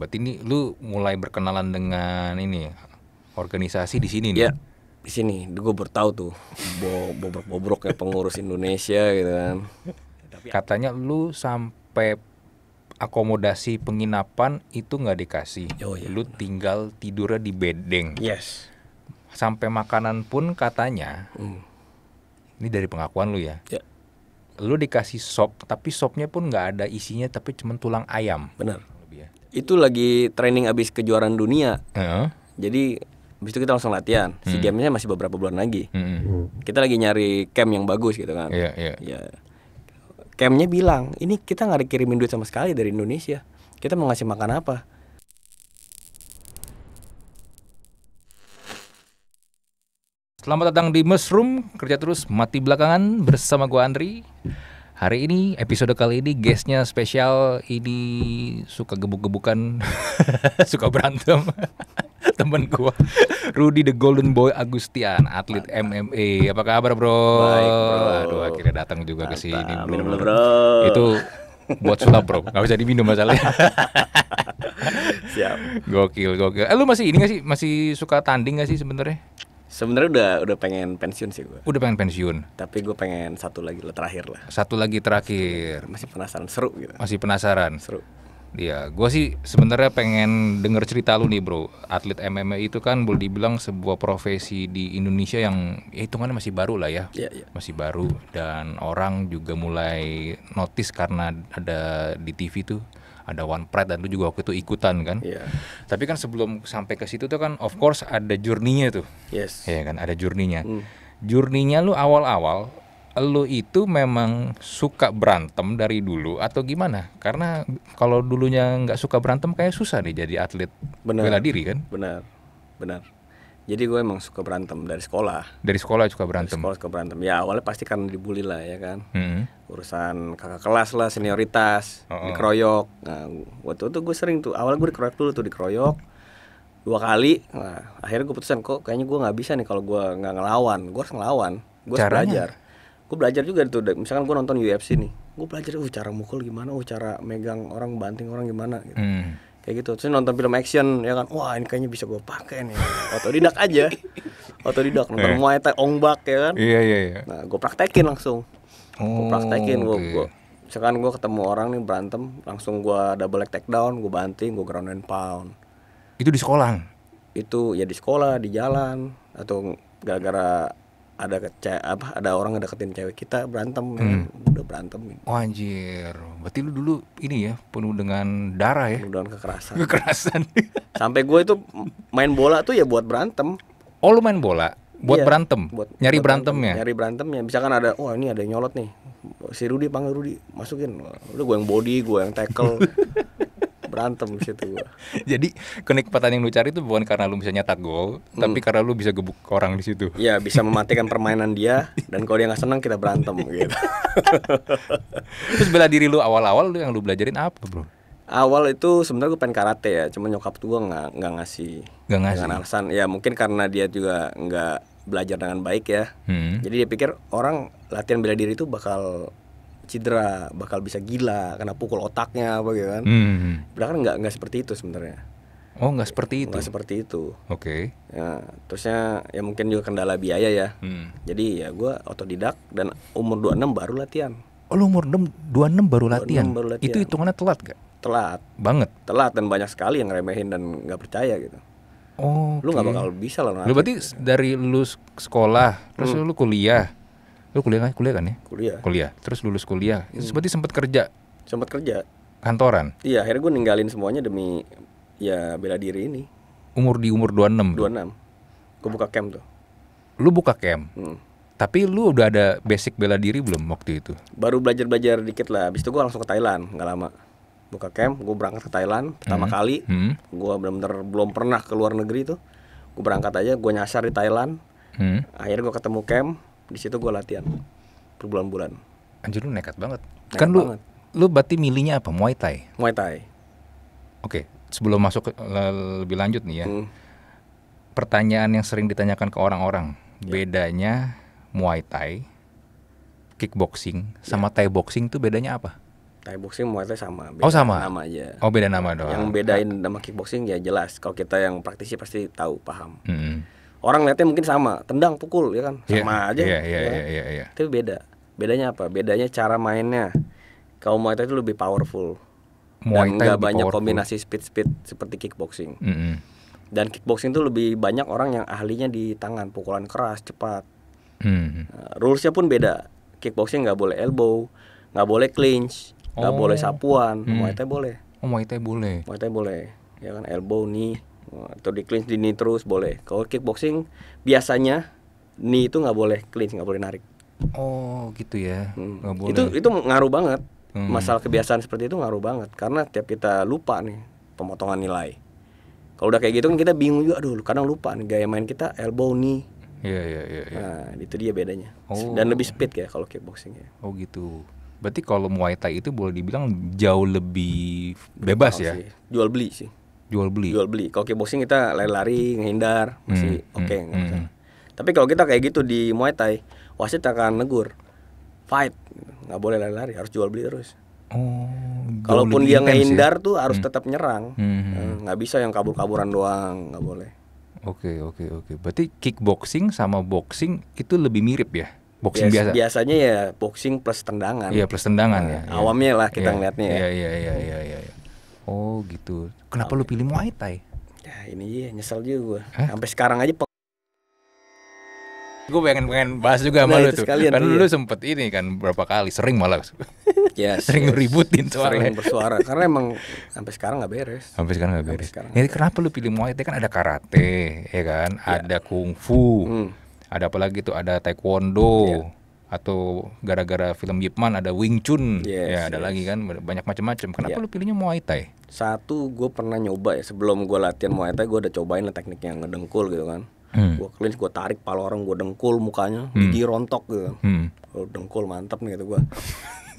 Berarti ini lu mulai berkenalan dengan ini organisasi di sini nih. Ya, di sini. Gue bertau tuh bo bobrok-bobrok kayak pengurus Indonesia gitu kan. Ya. Katanya lu sampai akomodasi penginapan itu nggak dikasih. Oh, iya, lu tinggal tidurnya di bedeng. Yes. Sampai makanan pun katanya. Hmm. Ini dari pengakuan lu ya. Ya. Lu dikasih sop, tapi sopnya pun nggak ada isinya, tapi cuma tulang ayam. Benar itu lagi training abis kejuaraan dunia. Uh. Jadi abis itu kita langsung latihan. Hmm. gamenya masih beberapa bulan lagi. Hmm. Kita lagi nyari camp yang bagus gitu kan. Yeah. Iya. Iya. Campnya bilang, ini kita nggak dikirimin duit sama sekali dari Indonesia. Kita mau ngasih makan apa? Selamat datang di Mushroom, kerja terus mati belakangan bersama gua Andri. Hari ini episode kali ini guestnya spesial ini suka gebuk-gebukan, suka berantem. Temen gua Rudy the Golden Boy Agustian, atlet MMA. Apa kabar, Bro? Baik, Bro. Aduh, akhirnya datang juga ke sini, Bro. Minum Bro. Itu buat sulap, Bro. Gak bisa diminum masalahnya. Siap. Gokil, gokil. Eh, lu masih ini gak sih? Masih suka tanding gak sih sebenarnya? Sebenarnya udah udah pengen pensiun sih gue. Udah pengen pensiun. Tapi gue pengen satu lagi lah terakhir lah. Satu lagi terakhir. Masih penasaran seru gitu. Masih penasaran. Seru. Iya, gue sih sebenarnya pengen denger cerita lu nih bro. Atlet MMA itu kan boleh dibilang sebuah profesi di Indonesia yang ya hitungannya masih baru lah ya. Iya Ya. Masih baru dan orang juga mulai notice karena ada di TV tuh ada One Pride dan lu juga waktu itu ikutan kan. Yeah. Tapi kan sebelum sampai ke situ tuh kan of course ada journey tuh. Yes. Iya kan, ada journey-nya. Mm. journey lu awal-awal lu itu memang suka berantem dari dulu atau gimana? Karena kalau dulunya nggak suka berantem kayak susah nih jadi atlet bela diri kan? Benar. Benar jadi gue emang suka berantem dari sekolah. Dari sekolah suka berantem. Dari sekolah suka berantem. Ya awalnya pasti karena dibully lah ya kan. Hmm. Urusan kakak kelas lah, senioritas, oh, oh. dikeroyok. Nah, waktu itu gue sering tuh. Awalnya gue dikeroyok dulu tuh dikeroyok dua kali. Nah, akhirnya gue putusan kok kayaknya gue nggak bisa nih kalau gue nggak ngelawan. Gue harus ngelawan. Gue harus belajar. Gue belajar juga tuh. Misalkan gue nonton UFC nih. Gue belajar, uh cara mukul gimana, uh cara megang orang, banting orang gimana. Gitu. Mm kayak gitu terus nonton film action ya kan wah ini kayaknya bisa gue pakai nih otodidak aja otodidak nonton eh. muay thai ongbak ya kan iya iya iya nah gue praktekin langsung oh, gue praktekin gue okay. misalkan gue ketemu orang nih berantem langsung gue double leg takedown gue banting gue ground and pound itu di sekolah itu ya di sekolah di jalan atau gara-gara ada ce apa ada orang ngedeketin cewek kita berantem hmm. ya, udah berantem gitu. oh, anjir berarti lu dulu ini ya penuh dengan darah ya penuh dengan kekerasan kekerasan sampai gue itu main bola tuh ya buat berantem oh lu main bola buat iya, berantem buat, nyari buat berantemnya berantem, nyari berantemnya misalkan ada oh, ini ada yang nyolot nih si Rudi panggil Rudi masukin lu gue yang body gue yang tackle berantem di situ gua. Jadi kenikmatan yang lu cari itu bukan karena lu bisa nyetak gol, hmm. tapi karena lu bisa gebuk orang di situ. Iya, bisa mematikan permainan dia dan kalau dia nggak senang kita berantem gitu. Terus bela diri lu awal-awal lu yang lu belajarin apa, Bro? Awal itu sebenarnya gue pengen karate ya, cuma nyokap gue nggak nggak ngasih, nggak ngasih. alasan ya mungkin karena dia juga nggak belajar dengan baik ya. Hmm. Jadi dia pikir orang latihan bela diri itu bakal cedera bakal bisa gila karena pukul otaknya apa gitu kan hmm. hmm. padahal kan nggak nggak seperti itu sebenarnya oh nggak seperti itu nggak seperti itu oke okay. ya, terusnya ya mungkin juga kendala biaya ya hmm. jadi ya gue otodidak dan umur 26 baru latihan oh lu umur 6, 26 baru latihan baru latihan itu hitungannya telat gak telat banget telat dan banyak sekali yang remehin dan nggak percaya gitu Oh, okay. lu nggak bakal bisa lah. Lu berarti dari lu sekolah, terus hmm. lu kuliah, Lu kuliah kan? Kuliah kan ya? Kuliah. Kuliah. Terus lulus kuliah. Hmm. Seperti sempat kerja. Sempat kerja. Kantoran. Iya, akhirnya gue ninggalin semuanya demi ya bela diri ini. Umur di umur 26. 26. Gue buka camp tuh. Lu buka camp. Hmm. Tapi lu udah ada basic bela diri belum waktu itu? Baru belajar-belajar dikit lah. Habis itu gue langsung ke Thailand, nggak lama. Buka camp, gue berangkat ke Thailand pertama hmm. kali. Hmm. Gue benar-benar belum pernah ke luar negeri tuh. Gue berangkat aja, gue nyasar di Thailand. Hmm. Akhirnya gue ketemu camp, di situ gue latihan berbulan-bulan anjir lu nekat banget nekat kan lu banget. lu berarti milihnya apa muay thai muay thai oke okay. sebelum masuk le lebih lanjut nih ya hmm. pertanyaan yang sering ditanyakan ke orang-orang yeah. bedanya muay thai kickboxing sama yeah. thai boxing tuh bedanya apa Thai boxing Muay Thai sama oh, beda Oh sama nama aja Oh beda nama doang Yang bedain ya. nama kickboxing ya jelas Kalau kita yang praktisi pasti tahu paham -hmm orang lihatnya mungkin sama tendang pukul ya kan iya, sama yeah, aja yeah, yeah, ya. Kan? yeah, yeah, yeah. tapi beda bedanya apa bedanya cara mainnya kalau Muay Thai itu lebih powerful Muay Thai dan nggak banyak powerful. kombinasi speed speed seperti kickboxing mm -hmm. dan kickboxing itu lebih banyak orang yang ahlinya di tangan pukulan keras cepat mm -hmm. uh, rulesnya pun beda kickboxing nggak boleh elbow nggak boleh clinch nggak oh. boleh sapuan mm. Muay Thai boleh oh Muay Thai boleh Muay Thai boleh ya kan elbow nih atau di clinch di knee terus boleh kalau kickboxing biasanya knee itu nggak boleh clinch nggak boleh narik oh gitu ya hmm. Gak boleh. itu itu ngaruh banget hmm. masalah kebiasaan seperti itu ngaruh banget karena tiap kita lupa nih pemotongan nilai kalau udah kayak gitu kan kita bingung juga dulu kadang lupa nih gaya main kita elbow knee Iya iya iya. Ya. Nah, itu dia bedanya. Oh. Dan lebih speed ya kalau kickboxing ya. Oh gitu. Berarti kalau Muay Thai itu boleh dibilang jauh lebih bebas ya. Sih. Jual beli sih jual beli jual beli kalau kickboxing kita lari-lari ngehindar masih hmm, hmm. oke okay, hmm, hmm. tapi kalau kita kayak gitu di muay thai wasit akan negur fight nggak boleh lari-lari harus jual beli terus oh kalaupun dia ya? ngehindar ya? tuh harus hmm. tetap nyerang hmm. hmm, hmm. Eh, nggak bisa yang kabur-kaburan doang nggak boleh Oke okay, oke okay, oke. Okay. Berarti kickboxing sama boxing itu lebih mirip ya? Boxing biasa. Biasanya ya boxing plus tendangan. Iya plus tendangan eh, ya. Iya. Awamnya lah kita iya, ya, ngeliatnya. Iya iya iya iya. Ya, ya. Oh gitu. Kenapa okay. lu pilih Muay Thai? Ya ini ya nyesel juga gue. Sampai sekarang aja gue pengen pengen bahas juga sama nah, lu tuh Kan kan iya. sempet ini kan berapa kali sering malah yes, sering yes. ributin soalnya sering bersuara karena emang sampai sekarang nggak beres sampai sekarang nggak beres sekarang jadi kenapa lu pilih muay thai kan ada karate ya kan ya. ada kungfu hmm. ada apa lagi tuh ada taekwondo ya atau gara-gara film Yip Man ada Wing Chun yes, ya ada yes. lagi kan banyak macam-macam kenapa yeah. lu pilihnya Muay Thai satu gue pernah nyoba ya sebelum gue latihan Muay Thai gue udah cobain lah teknik yang ngedengkul gitu kan hmm. gue clinch gue tarik pala orang gue dengkul mukanya hmm. gigi rontok gitu hmm. Oh, dengkul mantep nih gitu gue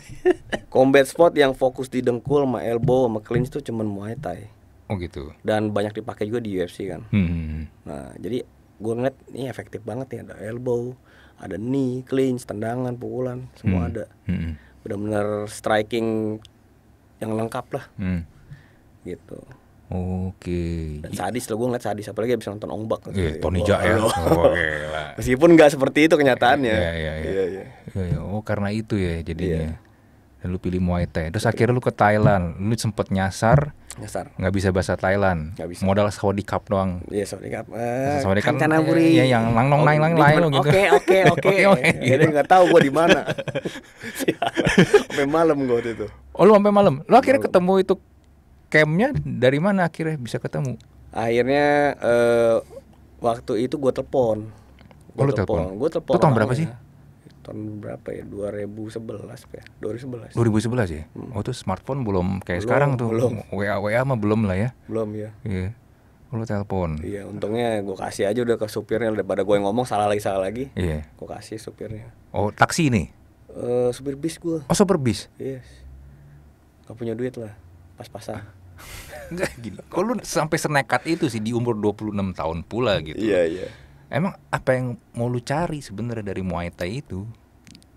combat spot yang fokus di dengkul sama elbow sama clinch tuh cuman Muay Thai oh gitu dan banyak dipakai juga di UFC kan hmm, hmm, hmm. nah jadi gue ngeliat ini efektif banget ya ada elbow ada knee, clean, tendangan, pukulan, semua hmm. ada. Hmm. Benar-benar striking yang lengkap lah. Hmm. Gitu. Oke. Dan sadis lah gue ngeliat sadis apalagi bisa nonton ombak. Iya, yeah, Tony Jaa. Ya. Oh, oh, Meskipun nggak seperti itu kenyataannya. Iya, iya, iya. iya, iya. iya oh, karena itu ya jadinya. Yeah dan lu pilih Muay Thai. Terus akhirnya lu ke Thailand, lu sempet nyasar, nyasar, nggak bisa bahasa Thailand, gak bisa. modal Saudi Cup doang. Iya Saudi Cup, uh, eh, Saudi kan Cup, eh, Iya ya, yang lang long oh, lain lang lang gitu. Oke oke oke, jadi nggak tahu gua di mana. sampai malam gua waktu itu. Oh lu sampai malam, lu akhirnya malam. ketemu itu campnya dari mana akhirnya bisa ketemu? Akhirnya uh, waktu itu gua telepon. Gua oh, telepon. Gua telepon. tahun berapa sih? tahun berapa ya 2011 kayak 2011 2011 ya hmm. oh tuh smartphone belum kayak belum, sekarang tuh belum. WA WA mah belum lah ya belum ya iya yeah. Oh, lu telepon iya untungnya gue kasih aja udah ke supirnya daripada gue ngomong salah lagi salah lagi iya yeah. gue kasih supirnya oh taksi nih eh, uh, supir bis gue oh supir bis yes gak punya duit lah pas-pasan Enggak gila Kok lu sampai senekat itu sih di umur 26 tahun pula gitu Iya iya Emang apa yang mau lu cari sebenarnya dari Muay Thai itu?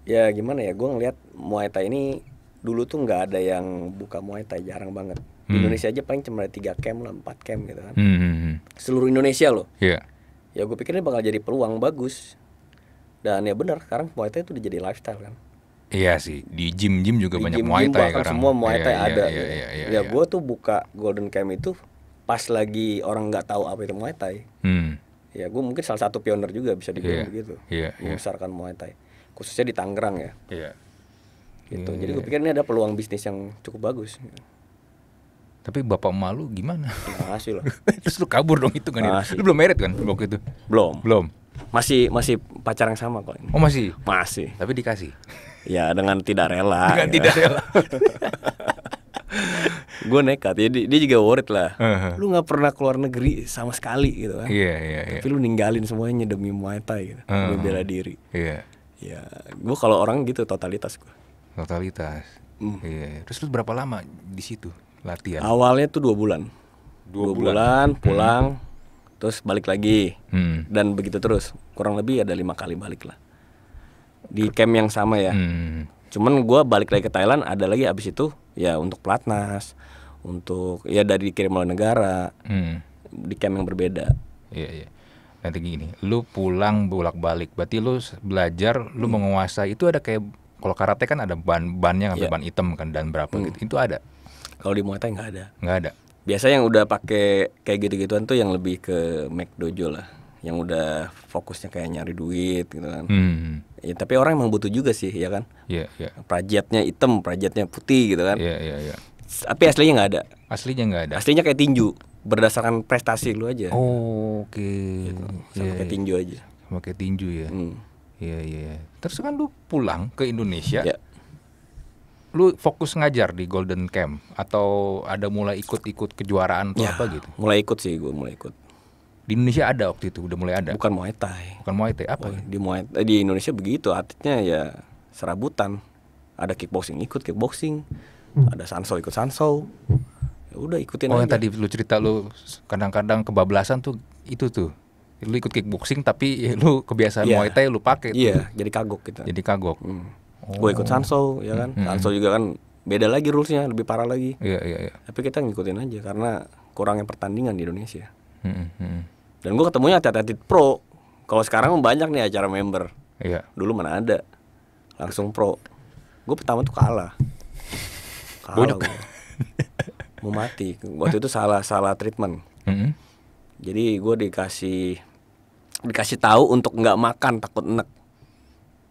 ya gimana ya gue ngelihat muay thai ini dulu tuh nggak ada yang buka muay thai jarang banget di hmm. Indonesia aja paling cuma ada tiga camp lah empat camp gitu kan hmm. hmm, hmm. seluruh Indonesia loh yeah. ya gue pikir ini bakal jadi peluang bagus dan ya benar sekarang muay thai itu udah jadi lifestyle kan Iya sih, di gym-gym juga di banyak gym -gym muay thai sekarang. semua muay iya, thai yeah, ada. yeah, gitu. yeah, yeah, yeah, ya, yeah. gue tuh buka Golden Camp itu pas lagi orang nggak tahu apa itu muay thai. Hmm. Ya gue mungkin salah satu pioner juga bisa dibilang yeah, begitu, yeah, yeah. membesarkan muay thai khususnya di Tangerang ya. Iya. Gitu. Iya. Jadi gue iya. pikir ini ada peluang bisnis yang cukup bagus. Tapi bapak malu gimana? Masih lah. Terus lu kabur dong itu kan? Ya? Lu belum merit kan waktu itu? Belum. Belum. Masih masih pacar sama kok. Oh masih? Masih. Tapi dikasih. Ya dengan tidak rela. Dengan ya. tidak rela. gue nekat ya dia, juga worried lah uh-huh. lu nggak pernah keluar negeri sama sekali gitu kan yeah, yeah, yeah. tapi lu ninggalin semuanya demi muay thai gitu uh-huh. bela diri yeah ya gue kalau orang gitu totalitas gue totalitas mm. iya terus lu berapa lama di situ latihan awalnya tuh dua bulan dua, dua bulan. bulan hmm. pulang hmm. terus balik lagi hmm. dan begitu terus kurang lebih ada lima kali balik lah di camp yang sama ya hmm. cuman gue balik lagi ke Thailand ada lagi abis itu ya untuk pelatnas untuk ya dari kirim oleh negara hmm. di camp yang berbeda iya iya nanti gini lu pulang bolak balik berarti lu belajar lu menguasai itu ada kayak kalau karate kan ada ban bannya yeah. ban hitam kan dan berapa hmm. gitu itu ada kalau di muay thai nggak ada nggak ada biasa yang udah pakai kayak gitu-gituan tuh yang lebih ke make dojo lah yang udah fokusnya kayak nyari duit gitu kan hmm. hmm. ya tapi orang emang butuh juga sih ya kan yeah, yeah. prajatnya hitam prajatnya putih gitu kan yeah, yeah, yeah. tapi aslinya nggak ada aslinya nggak ada aslinya kayak tinju berdasarkan prestasi lu aja. Oh, oke. Okay. Gitu. Iya, Sama yeah, iya. tinju aja. Sama kayak tinju ya. Hmm. Iya, hmm. yeah, iya. Yeah. Terus kan lu pulang ke Indonesia. Yeah. Lu fokus ngajar di Golden Camp atau ada mulai ikut-ikut kejuaraan atau yeah, apa gitu? Mulai ikut sih gue, mulai ikut. Di Indonesia ada waktu itu, udah mulai ada. Bukan Muay Thai. Bukan Muay Thai apa? Oh, ya? Di Muay Thai, di Indonesia begitu, atletnya ya serabutan. Ada kickboxing ikut kickboxing, hmm. ada sanso ikut sanso ya udah ikutin oh aja. yang tadi lu cerita lu kadang-kadang kebablasan tuh itu tuh lu ikut kickboxing tapi ya lu kebiasaan yeah. muay thai lu pakai iya jadi kagok kita jadi kagok hmm. oh. gue ikut sanso ya kan hmm. sanso juga kan beda lagi rulesnya lebih parah lagi iya yeah, iya yeah, yeah. tapi kita ngikutin aja karena kurangnya pertandingan di Indonesia hmm, hmm. hmm. dan gue ketemunya atlet-atlet pro kalau sekarang banyak nih acara member iya. dulu mana ada langsung pro gue pertama tuh kalah kalah mau mati waktu itu salah salah treatment mm -hmm. jadi gue dikasih dikasih tahu untuk nggak makan takut enek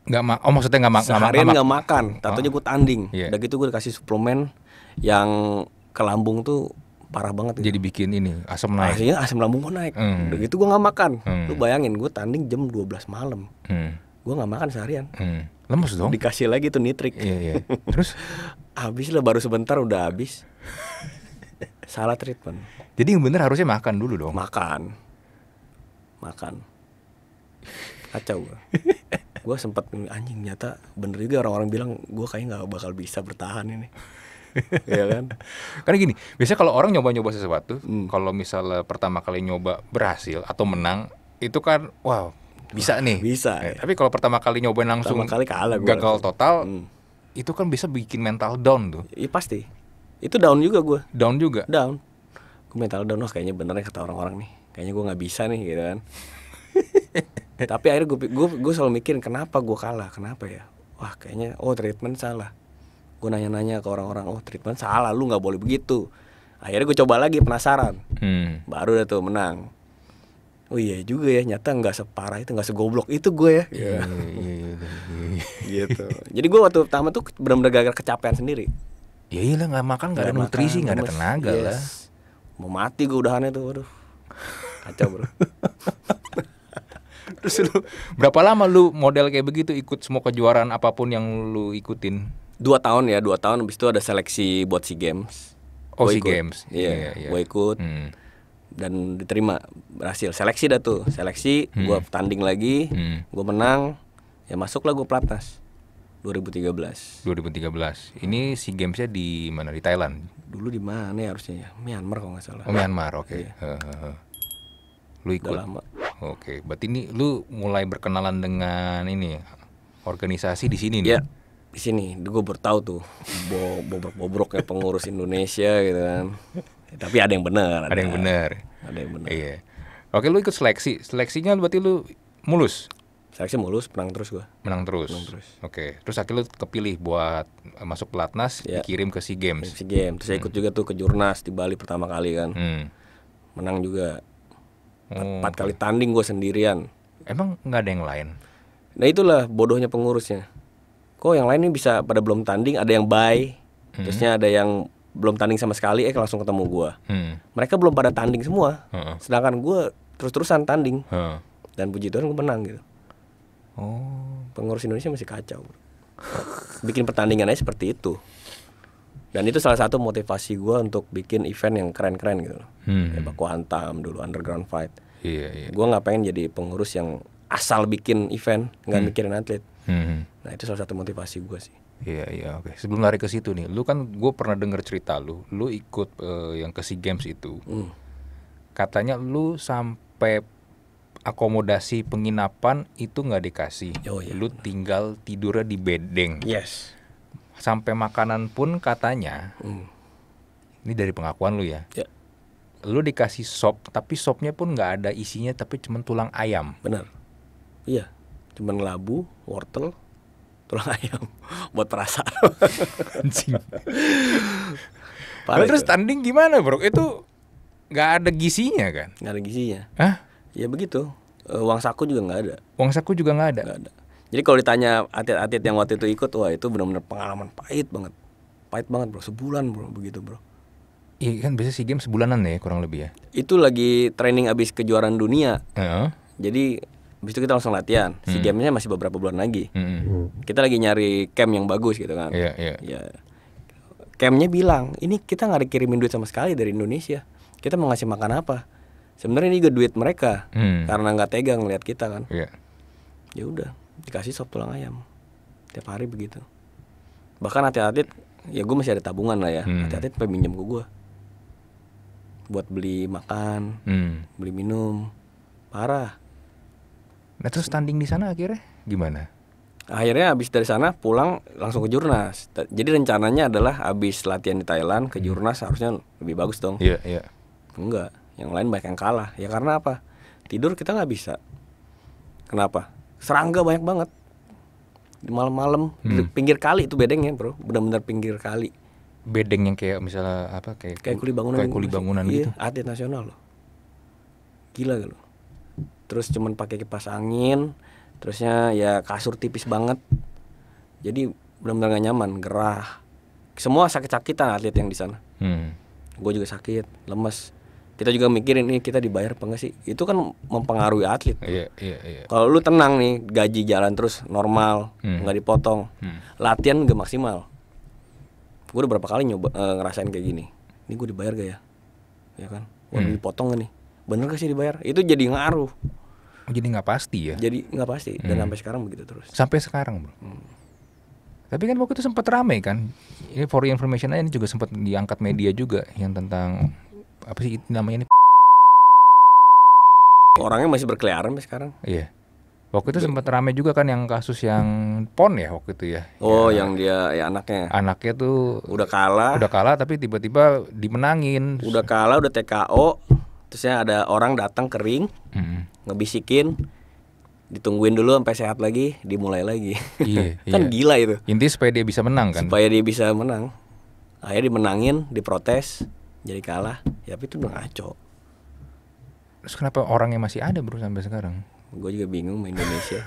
nggak ma oh maksudnya nggak ma seharian nggak ma makan oh. tatonya gue tanding yeah. udah gitu gue dikasih suplemen yang ke lambung tuh parah banget gitu. jadi bikin ini asam naik akhirnya asam lambung gue naik mm. udah gitu gue nggak makan mm. lu bayangin gue tanding jam 12 malam mm. gue nggak makan seharian hmm. lemes dong dikasih lagi tuh nitrik yeah, yeah. terus habis lah baru sebentar udah habis salah treatment jadi yang bener harusnya makan dulu dong makan makan kacau gue gue sempat anjing nyata bener juga orang-orang bilang gue kayaknya nggak bakal bisa bertahan ini Iya kan karena gini biasanya kalau orang nyoba-nyoba sesuatu hmm. kalau misalnya pertama kali nyoba berhasil atau menang itu kan wow bisa nih bisa eh, ya. tapi kalau pertama kali nyoba langsung pertama kali kalah gagal total hmm. itu kan bisa bikin mental down tuh iya pasti itu down juga gue. Down juga. Down. Gue mental down, oh, kayaknya bener kata orang-orang nih. Kayaknya gue nggak bisa nih gitu kan. Tapi akhirnya gue, gue gue selalu mikirin kenapa gue kalah, kenapa ya? Wah kayaknya oh treatment salah. Gue nanya-nanya ke orang-orang, oh treatment salah, lu nggak boleh begitu. Akhirnya gue coba lagi penasaran. Hmm. Baru udah tuh menang. Oh iya juga ya, nyata nggak separah itu, nggak segoblok itu gue ya. Yeah, yeah, yeah, yeah. Iya. gitu. Jadi gue waktu pertama tuh benar-benar gagal kecapean sendiri ya iyalah nggak makan nggak ada nutrisi nggak ada tenaga yes. lah mau mati gue udahannya tuh waduh kacau bro terus lu berapa lama lu model kayak begitu ikut semua kejuaraan apapun yang lu ikutin dua tahun ya dua tahun Abis itu ada seleksi buat si games oh si games iya yeah, yeah, yeah. gue ikut hmm. dan diterima berhasil seleksi dah tuh seleksi hmm. gue tanding lagi hmm. gue menang ya masuklah gue pelatnas 2013. 2013. Ini si gamesnya di mana? Di Thailand. Dulu di mana ya harusnya ya? Myanmar kalau nggak salah. Oh, Myanmar, oke. Okay. Iya. lu ikut. Udah lama. Oke, okay. berarti ini lu mulai berkenalan dengan ini ya? organisasi di sini nih. Ya, di sini. Gue bertau tuh bo bobrok-bobrok pengurus Indonesia gitu kan. tapi ada yang benar. Ada, ada yang benar. Ada yang benar. Iya. Oke, lu ikut seleksi. Seleksinya berarti lu mulus seleksi mulus menang terus gua menang terus, menang terus. oke terus akhirnya lu kepilih buat masuk pelatnas ya. dikirim ke sea games sea games terus hmm. saya ikut hmm. juga tuh ke jurnas di Bali pertama kali kan hmm. menang juga oh, empat kali tanding gua sendirian emang nggak ada yang lain nah itulah bodohnya pengurusnya kok yang lain ini bisa pada belum tanding ada yang buy, hmm. terusnya ada yang belum tanding sama sekali eh langsung ketemu gua hmm. mereka belum pada tanding semua hmm. sedangkan gua terus terusan tanding hmm. dan puji tuhan gue menang gitu Oh, pengurus Indonesia masih kacau. Bikin pertandingan aja seperti itu. Dan itu salah satu motivasi gue untuk bikin event yang keren-keren gitu Hmm. Kayak baku hantam dulu underground fight. Iya, iya. Gue nggak pengen jadi pengurus yang asal bikin event, nggak hmm. mikirin atlet. Hmm. Nah itu salah satu motivasi gue sih. Iya iya oke. Okay. Sebelum lari ke situ nih, lu kan gue pernah denger cerita lu, lu ikut uh, yang ke Sea Games itu. Hmm. Katanya lu sampai akomodasi penginapan itu nggak dikasih. Oh, iya. Lu tinggal tidurnya di bedeng. Yes. Sampai makanan pun katanya. Hmm. Ini dari pengakuan lu ya. Yeah. Lu dikasih sop, tapi sopnya pun nggak ada isinya, tapi cuma tulang ayam. Benar. Iya. cuma labu, wortel, tulang ayam buat perasaan. terus tanding gimana, Bro? Itu nggak ada gisinya kan? Nggak ada gisinya. Hah? ya begitu eh, uang saku juga nggak ada uang saku juga nggak ada. Gak ada jadi kalau ditanya atlet-atlet yang waktu itu ikut wah itu benar-benar pengalaman pahit banget pahit banget bro sebulan bro begitu bro Iya kan biasanya si game sebulanan ya kurang lebih ya. Itu lagi training abis kejuaraan dunia. Uh -huh. Jadi abis itu kita langsung latihan. Hmm. Si gamenya masih beberapa bulan lagi. Hmm. Kita lagi nyari camp yang bagus gitu kan. Iya yeah, iya. Yeah. Ya. Campnya bilang ini kita nggak dikirimin duit sama sekali dari Indonesia. Kita mau ngasih makan apa? sebenarnya ini juga duit mereka hmm. karena nggak tega ngelihat kita kan yeah. ya udah dikasih sop tulang ayam tiap hari begitu bahkan hati-hati ya gue masih ada tabungan lah ya hati hmm. hati-hati peminjam ke gue buat beli makan hmm. beli minum parah nah terus standing di sana akhirnya gimana akhirnya habis dari sana pulang langsung ke Jurnas. Jadi rencananya adalah habis latihan di Thailand ke hmm. Jurnas harusnya lebih bagus dong. Iya, yeah, iya. Yeah. Enggak yang lain banyak yang kalah ya karena apa tidur kita nggak bisa kenapa serangga banyak banget di malam-malam hmm. pinggir kali itu bedeng ya bro benar-benar pinggir kali bedeng yang kayak misalnya apa kayak kayak kuli bangunan kayak gitu kuli bangunan iya, gitu iya, atlet nasional loh gila gak lo terus cuman pakai kipas angin terusnya ya kasur tipis banget jadi benar-benar gak nyaman gerah semua sakit-sakitan atlet yang di sana hmm. gue juga sakit lemes kita juga mikirin ini kita dibayar apa enggak sih itu kan mempengaruhi atlet iya, iya, iya. kalau lu tenang nih gaji jalan terus normal hmm. nggak hmm. dipotong hmm. latihan gak maksimal gue udah berapa kali nyoba uh, ngerasain kayak gini ini gue dibayar gak ya ya kan waduh hmm. dipotong gak nih bener gak sih dibayar itu jadi ngaruh jadi nggak pasti ya jadi nggak pasti dan hmm. sampai sekarang begitu terus sampai sekarang bro hmm. tapi kan waktu itu sempat ramai kan ini for information aja ini juga sempat diangkat media juga yang tentang apa sih namanya ini? Orangnya masih berkeliaran sekarang. Iya. Waktu itu sempat rame juga kan yang kasus yang pon ya waktu itu ya. Oh, ya, yang dia ya anaknya. Anaknya tuh udah kalah. Udah kalah tapi tiba-tiba dimenangin. Udah kalah, udah TKO. Terusnya ada orang datang kering, hmm. ngebisikin, ditungguin dulu sampai sehat lagi, dimulai lagi. Iya, kan iya. gila itu. Intinya supaya dia bisa menang kan. Supaya dia bisa menang. Akhirnya dimenangin, diprotes jadi kalah ya tapi itu udah ngaco terus kenapa orang yang masih ada bro sampai sekarang gue juga bingung sama Indonesia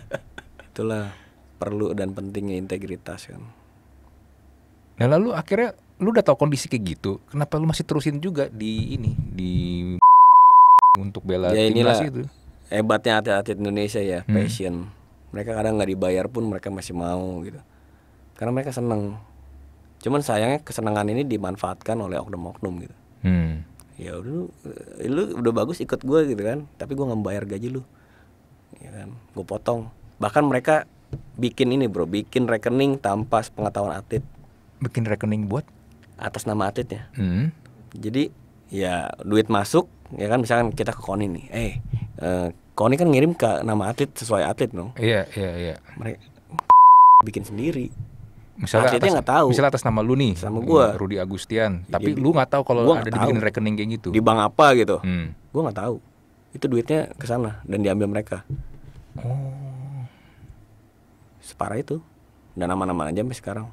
itulah perlu dan pentingnya integritas kan nah lalu akhirnya lu udah tau kondisi kayak gitu kenapa lu masih terusin juga di ini di untuk bela ya inilah itu hebatnya atlet-atlet Indonesia ya hmm. passion mereka kadang nggak dibayar pun mereka masih mau gitu karena mereka seneng cuman sayangnya kesenangan ini dimanfaatkan oleh oknum-oknum gitu hmm. ya udah lu, eh, lu udah bagus ikut gue gitu kan tapi gue nggak bayar gaji lu ya kan gue potong bahkan mereka bikin ini bro bikin rekening tanpa pengetahuan atlet bikin rekening buat atas nama atletnya hmm. jadi ya duit masuk ya kan misalkan kita ke Koni nih eh uh, Koni kan ngirim ke nama atlet sesuai atlet dong iya iya iya mereka bikin sendiri misalnya atas, gak tahu. misalnya atas nama lu nih sama gua eh, Rudi Agustian ya, tapi lu nggak tahu kalau ada dibikin rekening kayak gitu di bank apa gitu hmm. gua nggak tahu itu duitnya ke sana dan diambil mereka oh separah itu dan nama-nama aja sampai sekarang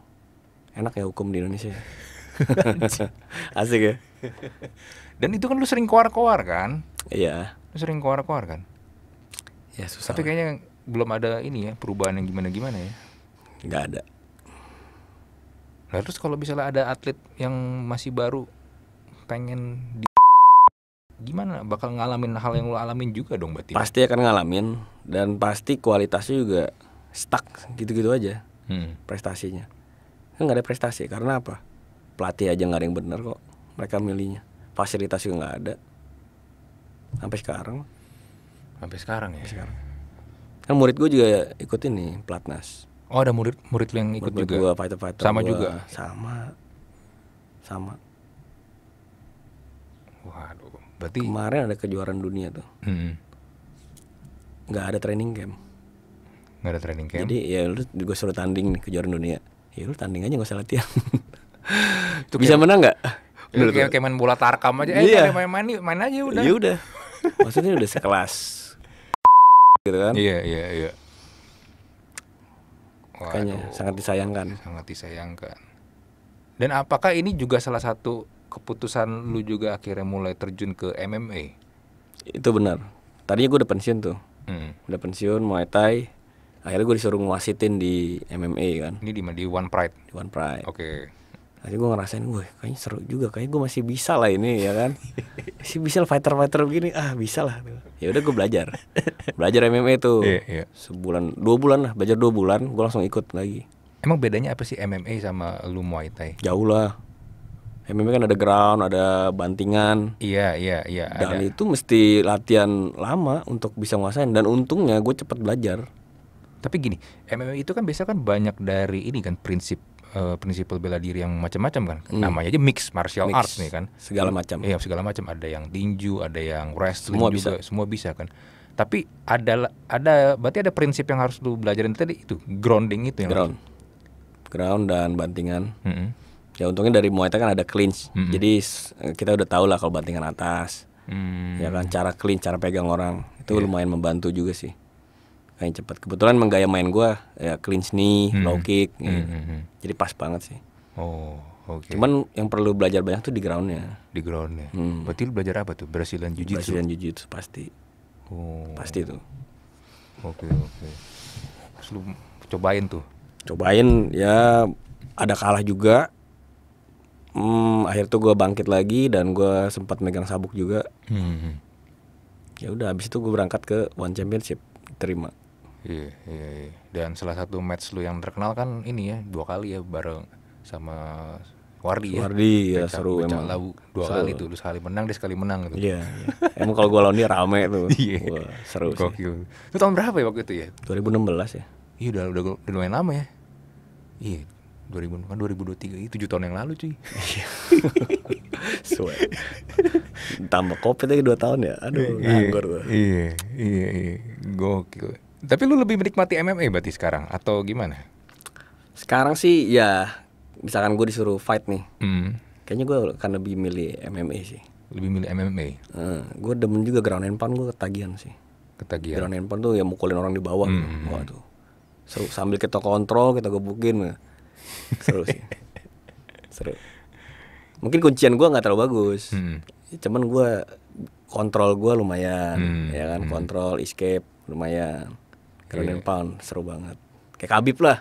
enak ya hukum di Indonesia asik ya dan itu kan lu sering koar-koar kan iya lu sering koar-koar kan ya susah tapi kayaknya belum ada ini ya perubahan yang gimana-gimana ya nggak ada Nah, terus kalau misalnya ada atlet yang masih baru pengen di gimana bakal ngalamin hal yang lo alamin juga dong berarti pasti akan ngalamin dan pasti kualitasnya juga stuck gitu-gitu aja hmm. prestasinya kan nggak ada prestasi karena apa pelatih aja nggak ada yang bener kok mereka milihnya fasilitas juga nggak ada sampai sekarang sampai sekarang ya sampai sekarang kan murid gue juga ikut ini pelatnas Oh ada murid murid lu yang ikut murid juga. Gua, fighter fighter. Sama gua. juga. Sama. Sama. Waduh. Berarti kemarin ada kejuaraan dunia tuh. Hmm. Gak ada training camp. Gak ada training camp. Jadi ya lu juga suruh tanding kejuaraan dunia. Ya lu tanding aja gak usah latihan. Itu Bisa kayak, menang nggak? Ya, kayak kayak main bola tarkam aja. Eh iya. main-main main aja udah. Ya udah. Maksudnya udah sekelas. gitu kan? Iya, iya, iya. Makanya Waduh, sangat disayangkan. Sangat disayangkan. Dan apakah ini juga salah satu keputusan lu juga akhirnya mulai terjun ke MMA? Itu benar. Tadinya gue udah pensiun tuh. Hmm. Udah pensiun Muay Thai. Akhirnya gue disuruh ngwasitin di MMA kan. Ini di di One Pride. One Pride. Oke. Okay. Aja gue ngerasain, wah kayaknya seru juga, kayaknya gue masih bisa lah ini ya kan, masih bisa lah fighter fighter begini, ah bisa lah. Ya udah gue belajar, belajar MMA tuh yeah, yeah. sebulan, dua bulan lah, belajar dua bulan, gue langsung ikut lagi. Emang bedanya apa sih MMA sama lu Muay Thai? Jauh lah. MMA kan ada ground, ada bantingan. Iya, iya, iya. Dan ada. itu mesti latihan lama untuk bisa nguasain. Dan untungnya gue cepet belajar. Tapi gini, MMA itu kan biasa kan banyak dari ini kan prinsip uh, prinsipal bela diri yang macam-macam kan. Hmm. Namanya aja mix martial mix. arts nih kan. Segala macam. Iya, segala macam. Ada yang tinju, ada yang wrestling semua juga, bisa. semua bisa kan. Tapi ada ada berarti ada prinsip yang harus lu belajarin tadi itu, grounding itu yang ground. Harus. Ground dan bantingan. -hmm. Ya untungnya dari Muay Thai kan ada clinch. -hmm. Jadi eh, kita udah tahu lah kalau bantingan atas. -hmm. Ya kan cara clinch, cara pegang orang. Itu yeah. lumayan membantu juga sih main cepat kebetulan menggaya main gue ya clean knee hmm. low kick hmm. Ya. Hmm. hmm. jadi pas banget sih oh Okay. Cuman yang perlu belajar banyak tuh di groundnya. Di groundnya. Hmm. Berarti lu belajar apa tuh? Brazilian Jiu Jitsu. Brazilian Jiu Jitsu pasti. Oh. Pasti tuh. Oke okay, oke. Okay. Terus lu cobain tuh. Cobain ya ada kalah juga. Hmm, akhir tuh gue bangkit lagi dan gue sempat megang sabuk juga. Hmm. hmm. Ya udah habis itu gue berangkat ke One Championship terima. Iya, iya, iya. Dan salah satu match lu yang terkenal kan ini ya, dua kali ya bareng sama Wardi ya. Wardi ya Becak, seru Becak emang. Labu. Dua seru. kali tuh, lu sekali menang dia sekali menang gitu. Iya, iya. Emang kalau gua lawan dia rame tuh. Iya. Wah, seru Gokil. sih. Itu tahun berapa ya waktu itu ya? 2016 ya. Iya, udah udah, udah lumayan lama ya. Iya, 2000 kan 2023 itu 7 tahun yang lalu cuy. Iya. Suwe. Tambah kopi lagi 2 tahun ya. Aduh, iya, nganggur tuh. Iya, iya, iya. Gokil. Tapi lu lebih menikmati MMA berarti sekarang atau gimana? Sekarang sih ya misalkan gue disuruh fight nih, hmm. kayaknya gue akan lebih milih MMA sih. Lebih milih MMA. Hmm. gue demen juga ground and pound gue ketagihan sih. Ketagihan. Ground and pound tuh ya mukulin orang di bawah. Hmm. gitu. Waduh. Seru sambil kita kontrol kita gebukin. Seru sih. Seru. Mungkin kuncian gue nggak terlalu bagus. Hmm. hmm. Cuman gue kontrol gue lumayan, hmm. ya kan hmm. kontrol escape lumayan ground iya. yeah. pound seru banget kayak Kabib lah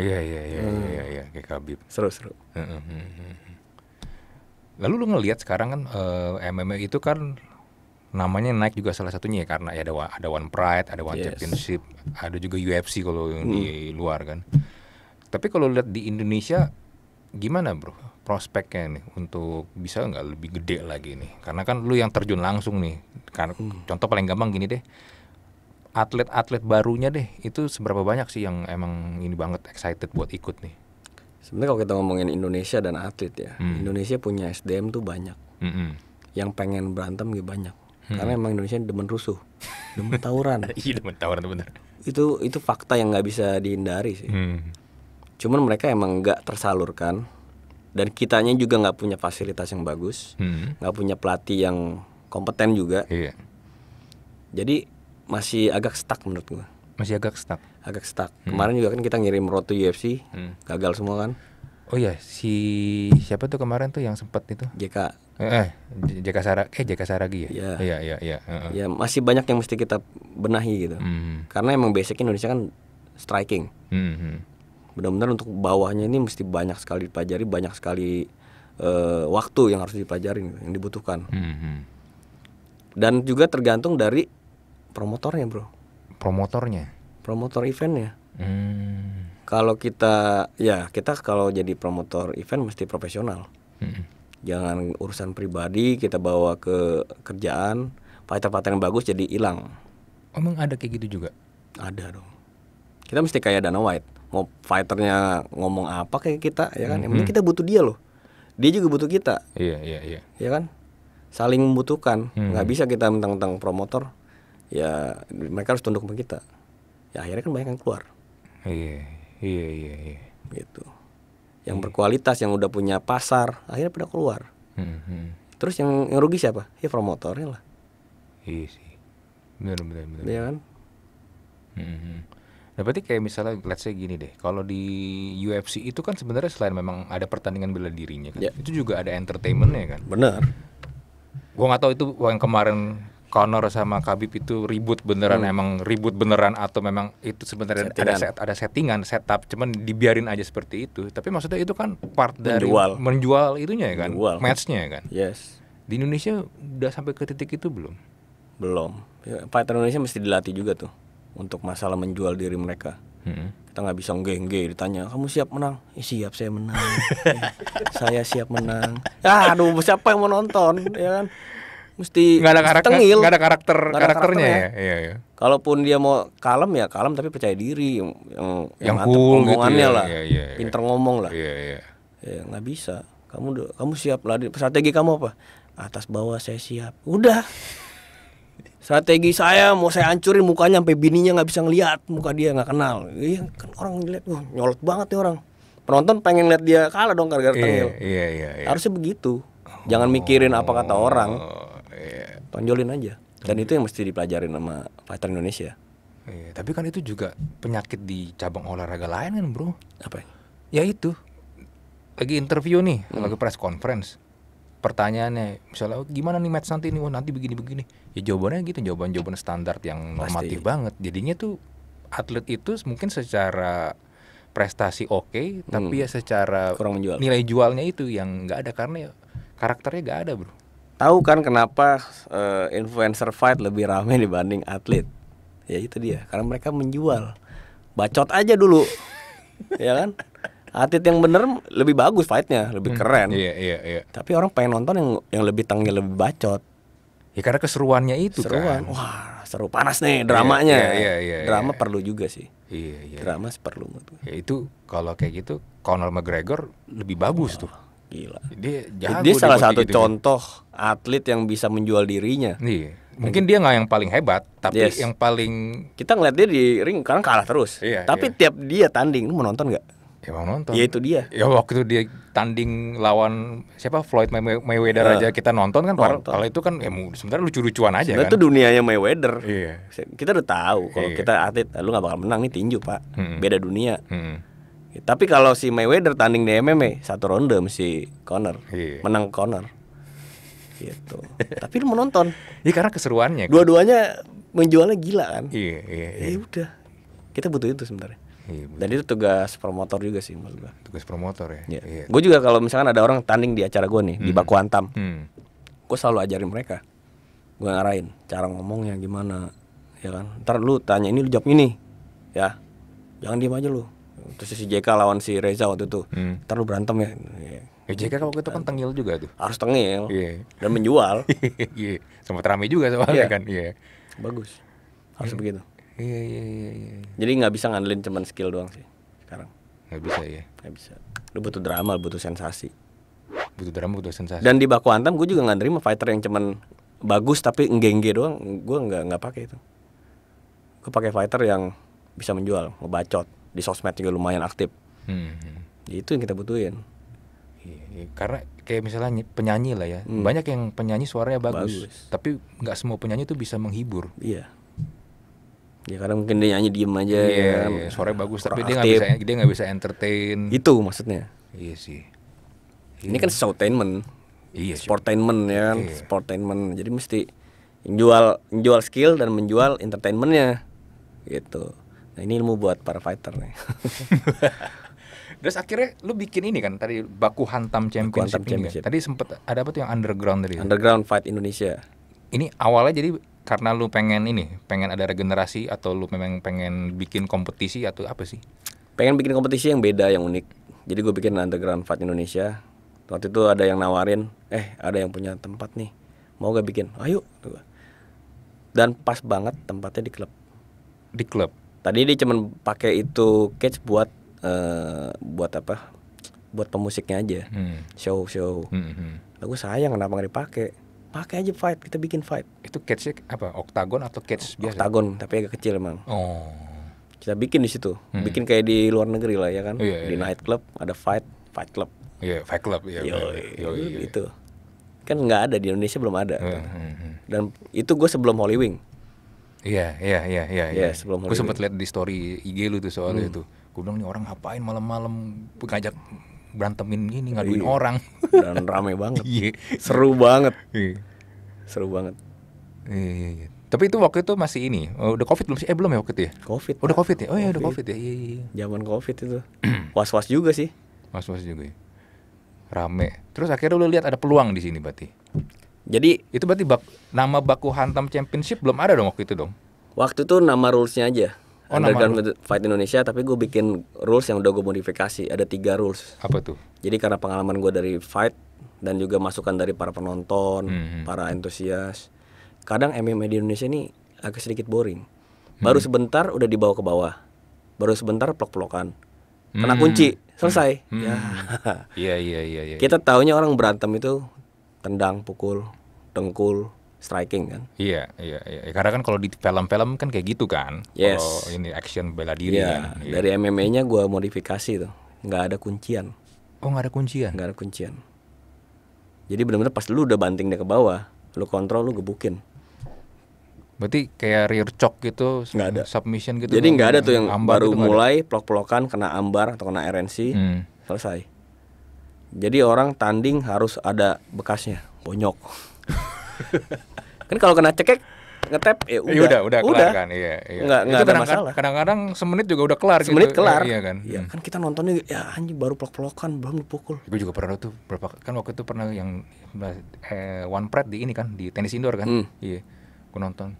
iya iya iya hmm. iya iya kayak Kabib seru seru lalu lu ngelihat sekarang kan uh, eh, MMA itu kan namanya naik juga salah satunya ya karena ya ada ada One Pride, ada One yes. Championship, ada juga UFC kalau hmm. di luar kan. Tapi kalau lihat di Indonesia gimana bro prospeknya nih untuk bisa nggak lebih gede lagi nih? Karena kan lu yang terjun langsung nih. Karena hmm. contoh paling gampang gini deh, atlet-atlet barunya deh itu seberapa banyak sih yang emang ini banget excited buat ikut nih? Sebenarnya kalau kita ngomongin Indonesia dan atlet ya, hmm. Indonesia punya SDM tuh banyak. Hmm -hmm. Yang pengen berantem gitu banyak. Hmm. Karena emang Indonesia demen rusuh, demen tawuran. iya demen tawuran bener. Itu itu fakta yang nggak bisa dihindari sih. Hmm. Cuman mereka emang nggak tersalurkan dan kitanya juga nggak punya fasilitas yang bagus, hmm. nggak hmm. punya pelatih yang kompeten juga. Iya. Jadi masih agak stuck menurut gua. Masih agak stuck. Agak stuck. Hmm. Kemarin juga kan kita ngirim roto UFC, hmm. gagal semua kan? Oh iya, si siapa tuh kemarin tuh yang sempet itu? JK. Eh, JK Sarag eh JK eh, Saragi ya? Iya, iya, iya, iya. Uh -uh. Ya, masih banyak yang mesti kita benahi gitu. Hmm. Karena emang basic Indonesia kan striking. Hmm. hmm. Benar-benar untuk bawahnya ini mesti banyak sekali dipelajari, banyak sekali uh, waktu yang harus dipelajari yang dibutuhkan. Hmm, hmm. Dan juga tergantung dari promotornya bro promotornya promotor eventnya hmm. kalau kita ya kita kalau jadi promotor event mesti profesional hmm. jangan urusan pribadi kita bawa ke kerjaan Fighter-fighter yang bagus jadi hilang Omong ada kayak gitu juga ada dong kita mesti kayak Dana White mau fighternya ngomong apa kayak kita ya kan hmm kita butuh dia loh dia juga butuh kita iya iya iya ya kan saling membutuhkan hmm. nggak hmm bisa kita mentang-mentang promotor ya mereka harus tunduk sama kita ya akhirnya kan banyak yang keluar iya iya iya, iya. gitu yang iya. berkualitas yang udah punya pasar akhirnya pada keluar mm-hmm. terus yang, yang rugi siapa ya promotornya lah iya sih benar benar benar iya kan mm-hmm. Nah berarti kayak misalnya let's say gini deh, kalau di UFC itu kan sebenarnya selain memang ada pertandingan bela dirinya kan, yeah. itu juga ada entertainmentnya kan. Benar. Gue nggak tahu itu yang kemarin Connor sama Khabib itu ribut beneran hmm. emang ribut beneran atau memang itu sebenarnya ada set, ada settingan setup cuman dibiarin aja seperti itu tapi maksudnya itu kan part dari menjual, menjual itunya ya kan menjual. matchnya ya kan yes di Indonesia udah sampai ke titik itu belum belum ya, fighter Indonesia mesti dilatih juga tuh untuk masalah menjual diri mereka hmm. kita nggak bisa nggengge ditanya kamu siap menang eh, siap saya menang eh, saya siap menang ya aduh siapa yang mau nonton ya kan mesti nggak ada karakter tengil Gak ada karakter gak ada karakternya, karakternya ya, iya, iya. kalaupun dia mau kalem ya kalem tapi percaya diri yang yang, yang cool gitu ya, lah iya, iya, iya. pinter ngomong lah iya, iya. ya nggak bisa kamu kamu siap lah strategi kamu apa atas bawah saya siap udah strategi saya mau saya hancurin mukanya sampai bininya nggak bisa ngelihat muka dia nggak kenal iya kan orang ngeliat wah nyolot banget nih orang penonton pengen lihat dia kalah dong gara-gara iya, tengil iya, iya, iya, iya. harusnya begitu jangan mikirin apa kata orang oh iya. tonjolin aja dan itu yang mesti dipelajarin sama fighter Indonesia iya tapi kan itu juga penyakit di cabang olahraga lain kan bro apa ya itu lagi interview nih hmm. lagi press conference pertanyaannya misalnya oh, gimana nih match nanti nih oh, nanti begini begini ya jawabannya gitu jawaban jawaban standar yang normatif Pasti. banget jadinya tuh atlet itu mungkin secara prestasi oke okay, tapi hmm. ya secara Kurang nilai jualnya itu yang nggak ada karena ya karakternya nggak ada bro tahu kan kenapa uh, influencer fight lebih ramai dibanding atlet ya itu dia karena mereka menjual bacot aja dulu ya kan atlet yang bener lebih bagus fightnya lebih hmm, keren iya, iya, iya. tapi orang pengen nonton yang yang lebih tangga lebih bacot ya karena keseruannya itu kan. Seruan. kan wah seru panas nih iya, dramanya iya, iya, iya, iya. drama iya. perlu juga sih iya, iya, drama perlu ya itu kalau kayak gitu Conor McGregor lebih bagus oh. tuh Gila. Dia jago dia salah satu gitu, contoh gitu. atlet yang bisa menjual dirinya. Iya. Mungkin dia nggak yang paling hebat, tapi yes. yang paling kita ngeliat dia di ring kan kalah terus. Iya, tapi iya. tiap dia tanding, lu menonton nggak? Ya mau nonton. Ya itu dia. Ya waktu itu dia tanding lawan siapa Floyd May Mayweather aja kita nonton kan nonton. kalau itu kan ya sebenarnya lucu-lucuan aja kan. Itu dunianya Mayweather. Iya. Kita udah tahu kalau iya. kita atlet lu nggak bakal menang nih tinju, Pak. Hmm. Beda dunia. Hmm tapi kalau si Mayweather tanding di MMA satu ronde si Conor, iya. menang Conor, Gitu. Tapi lu menonton. Iya karena keseruannya. Dua-duanya menjualnya gila kan. Iya iya. Ya iya. Ya udah. Kita butuh itu sebenarnya. Iya, Dan itu tugas promotor juga sih menurut gua. Tugas promotor ya. Iya. iya. Gue juga kalau misalkan ada orang tanding di acara gue nih mm. di hmm. Baku Antam, Mm. gue selalu ajarin mereka. Gue ngarahin cara ngomongnya gimana, ya kan. Ntar lu tanya ini lu jawab ini, ya. Jangan diem aja lu terus si JK lawan si Reza waktu itu hmm. terlalu berantem ya Ya JK kalau itu kan tengil juga tuh. Harus tengil. Yeah. Dan menjual. Iya. yeah. Sama rame juga soalnya yeah. kan. Iya. Yeah. Bagus. Harus hmm. begitu. Iya iya iya. iya. Jadi gak bisa ngandelin cuman skill doang sih sekarang. Gak bisa ya. Gak bisa. Lu butuh drama, butuh sensasi. Butuh drama, butuh sensasi. Dan di baku antam gue juga ngandelin nerima fighter yang cuman bagus tapi enggenge doang. Gue gak, gak pake itu. Gue pake fighter yang bisa menjual, mau bacot di sosmed juga lumayan aktif hmm. itu yang kita butuhin iya, iya. karena kayak misalnya penyanyi lah ya hmm. banyak yang penyanyi suaranya bagus, bagus. tapi nggak semua penyanyi tuh bisa menghibur iya Ya karena mungkin dia nyanyi diem aja iya, ya. Iya. Suaranya bagus tapi dia nggak bisa dia nggak bisa entertain. Itu maksudnya. Iya sih. Iya. Ini kan iya. showtainment. Iya. Sportainment ya kan? Iya. Sportainment. Jadi mesti jual jual skill dan menjual entertainmentnya gitu. Nah, ini ilmu buat para fighter nih. Terus akhirnya lu bikin ini kan tadi baku hantam championship. Baku hantam championship. Kan? Tadi sempet ada apa tuh yang underground tadi? Underground fight Indonesia. Ini awalnya jadi karena lu pengen ini, pengen ada regenerasi atau lu memang pengen bikin kompetisi atau apa sih? Pengen bikin kompetisi yang beda, yang unik. Jadi gue bikin underground fight Indonesia. Waktu itu ada yang nawarin, eh ada yang punya tempat nih, mau gak bikin? Ayo. Dan pas banget tempatnya di klub. Di klub tadi dia cuma pakai itu catch buat uh, buat apa buat pemusiknya aja hmm. show show hmm. hmm. aku sayang kenapa nggak dipakai pakai aja fight kita bikin fight itu cage apa oktagon atau catch biasa oktagon tapi agak kecil emang oh kita bikin di situ hmm. bikin kayak di luar negeri lah ya kan yeah, yeah, di iya. night club ada fight fight club iya yeah, fight club iya yeah, yo, yeah. itu kan nggak ada di Indonesia belum ada hmm, kan. hmm, hmm. dan itu gue sebelum Hollywood. Iya, iya, iya, iya, iya. Iya, sebelum Gue sempat lihat di story IG lu tuh soalnya hmm. itu. Gue bilang nih orang ngapain malam-malam ngajak berantemin gini ngaduin iya. orang. Dan rame banget. Iya. Seru banget. Iya. Seru banget. Iya, iya, iya. Tapi itu waktu itu masih ini, oh, udah covid belum sih? Eh belum ya waktu itu ya? Covid. Oh, udah covid ya? Oh iya udah covid ya. Iya, iya, iya. Zaman covid itu. Was-was juga sih. Was-was juga ya. Rame. Terus akhirnya lu lihat ada peluang di sini berarti. Jadi itu berarti bak, nama baku hantam championship belum ada dong waktu itu dong. Waktu itu nama rulesnya aja. Oh, Underground nama Fight Indonesia tapi gue bikin rules yang udah gue modifikasi ada tiga rules. Apa tuh? Jadi karena pengalaman gue dari fight dan juga masukan dari para penonton, hmm. hmm. para antusias, kadang MMA di Indonesia ini agak sedikit boring. Hmm. Baru hmm. sebentar udah dibawa ke bawah, baru sebentar plok-plokan, kena hmm. kunci selesai. Hmm. Ya. Iya, iya iya iya. Kita taunya orang berantem itu tendang, pukul, dengkul, striking kan. Iya, iya, iya. Karena kan kalau di film-film kan kayak gitu kan. Yes. Kalau ini action bela diri iya, kan. Iya. Dari MMA-nya gue modifikasi tuh. nggak ada kuncian. Oh, nggak ada kuncian. nggak ada kuncian. Jadi benar-benar pas lu udah banting dia ke bawah, lu kontrol lu gebukin. Berarti kayak rear choke gitu, nggak ada. submission gitu. Jadi nggak ada tuh yang baru gitu mulai pelok-pelokan, kena ambar atau kena RNC, hmm. selesai. Jadi orang tanding harus ada bekasnya, bonyok. kan kalau kena cekek ngetep ya udah. Ya udah, udah, udah. kelar kan. Iya, iya. Nggak, nggak ada kadang, masalah. Kadang-kadang semenit juga udah kelar semenit gitu. kelar. iya, iya kan. ya, hmm. kan kita nontonnya ya anjing baru pelok-pelokan belum dipukul. Gue juga pernah tuh berapa kan waktu itu pernah yang eh, one pret di ini kan di tenis indoor kan. Hmm. Iya. Gue nonton.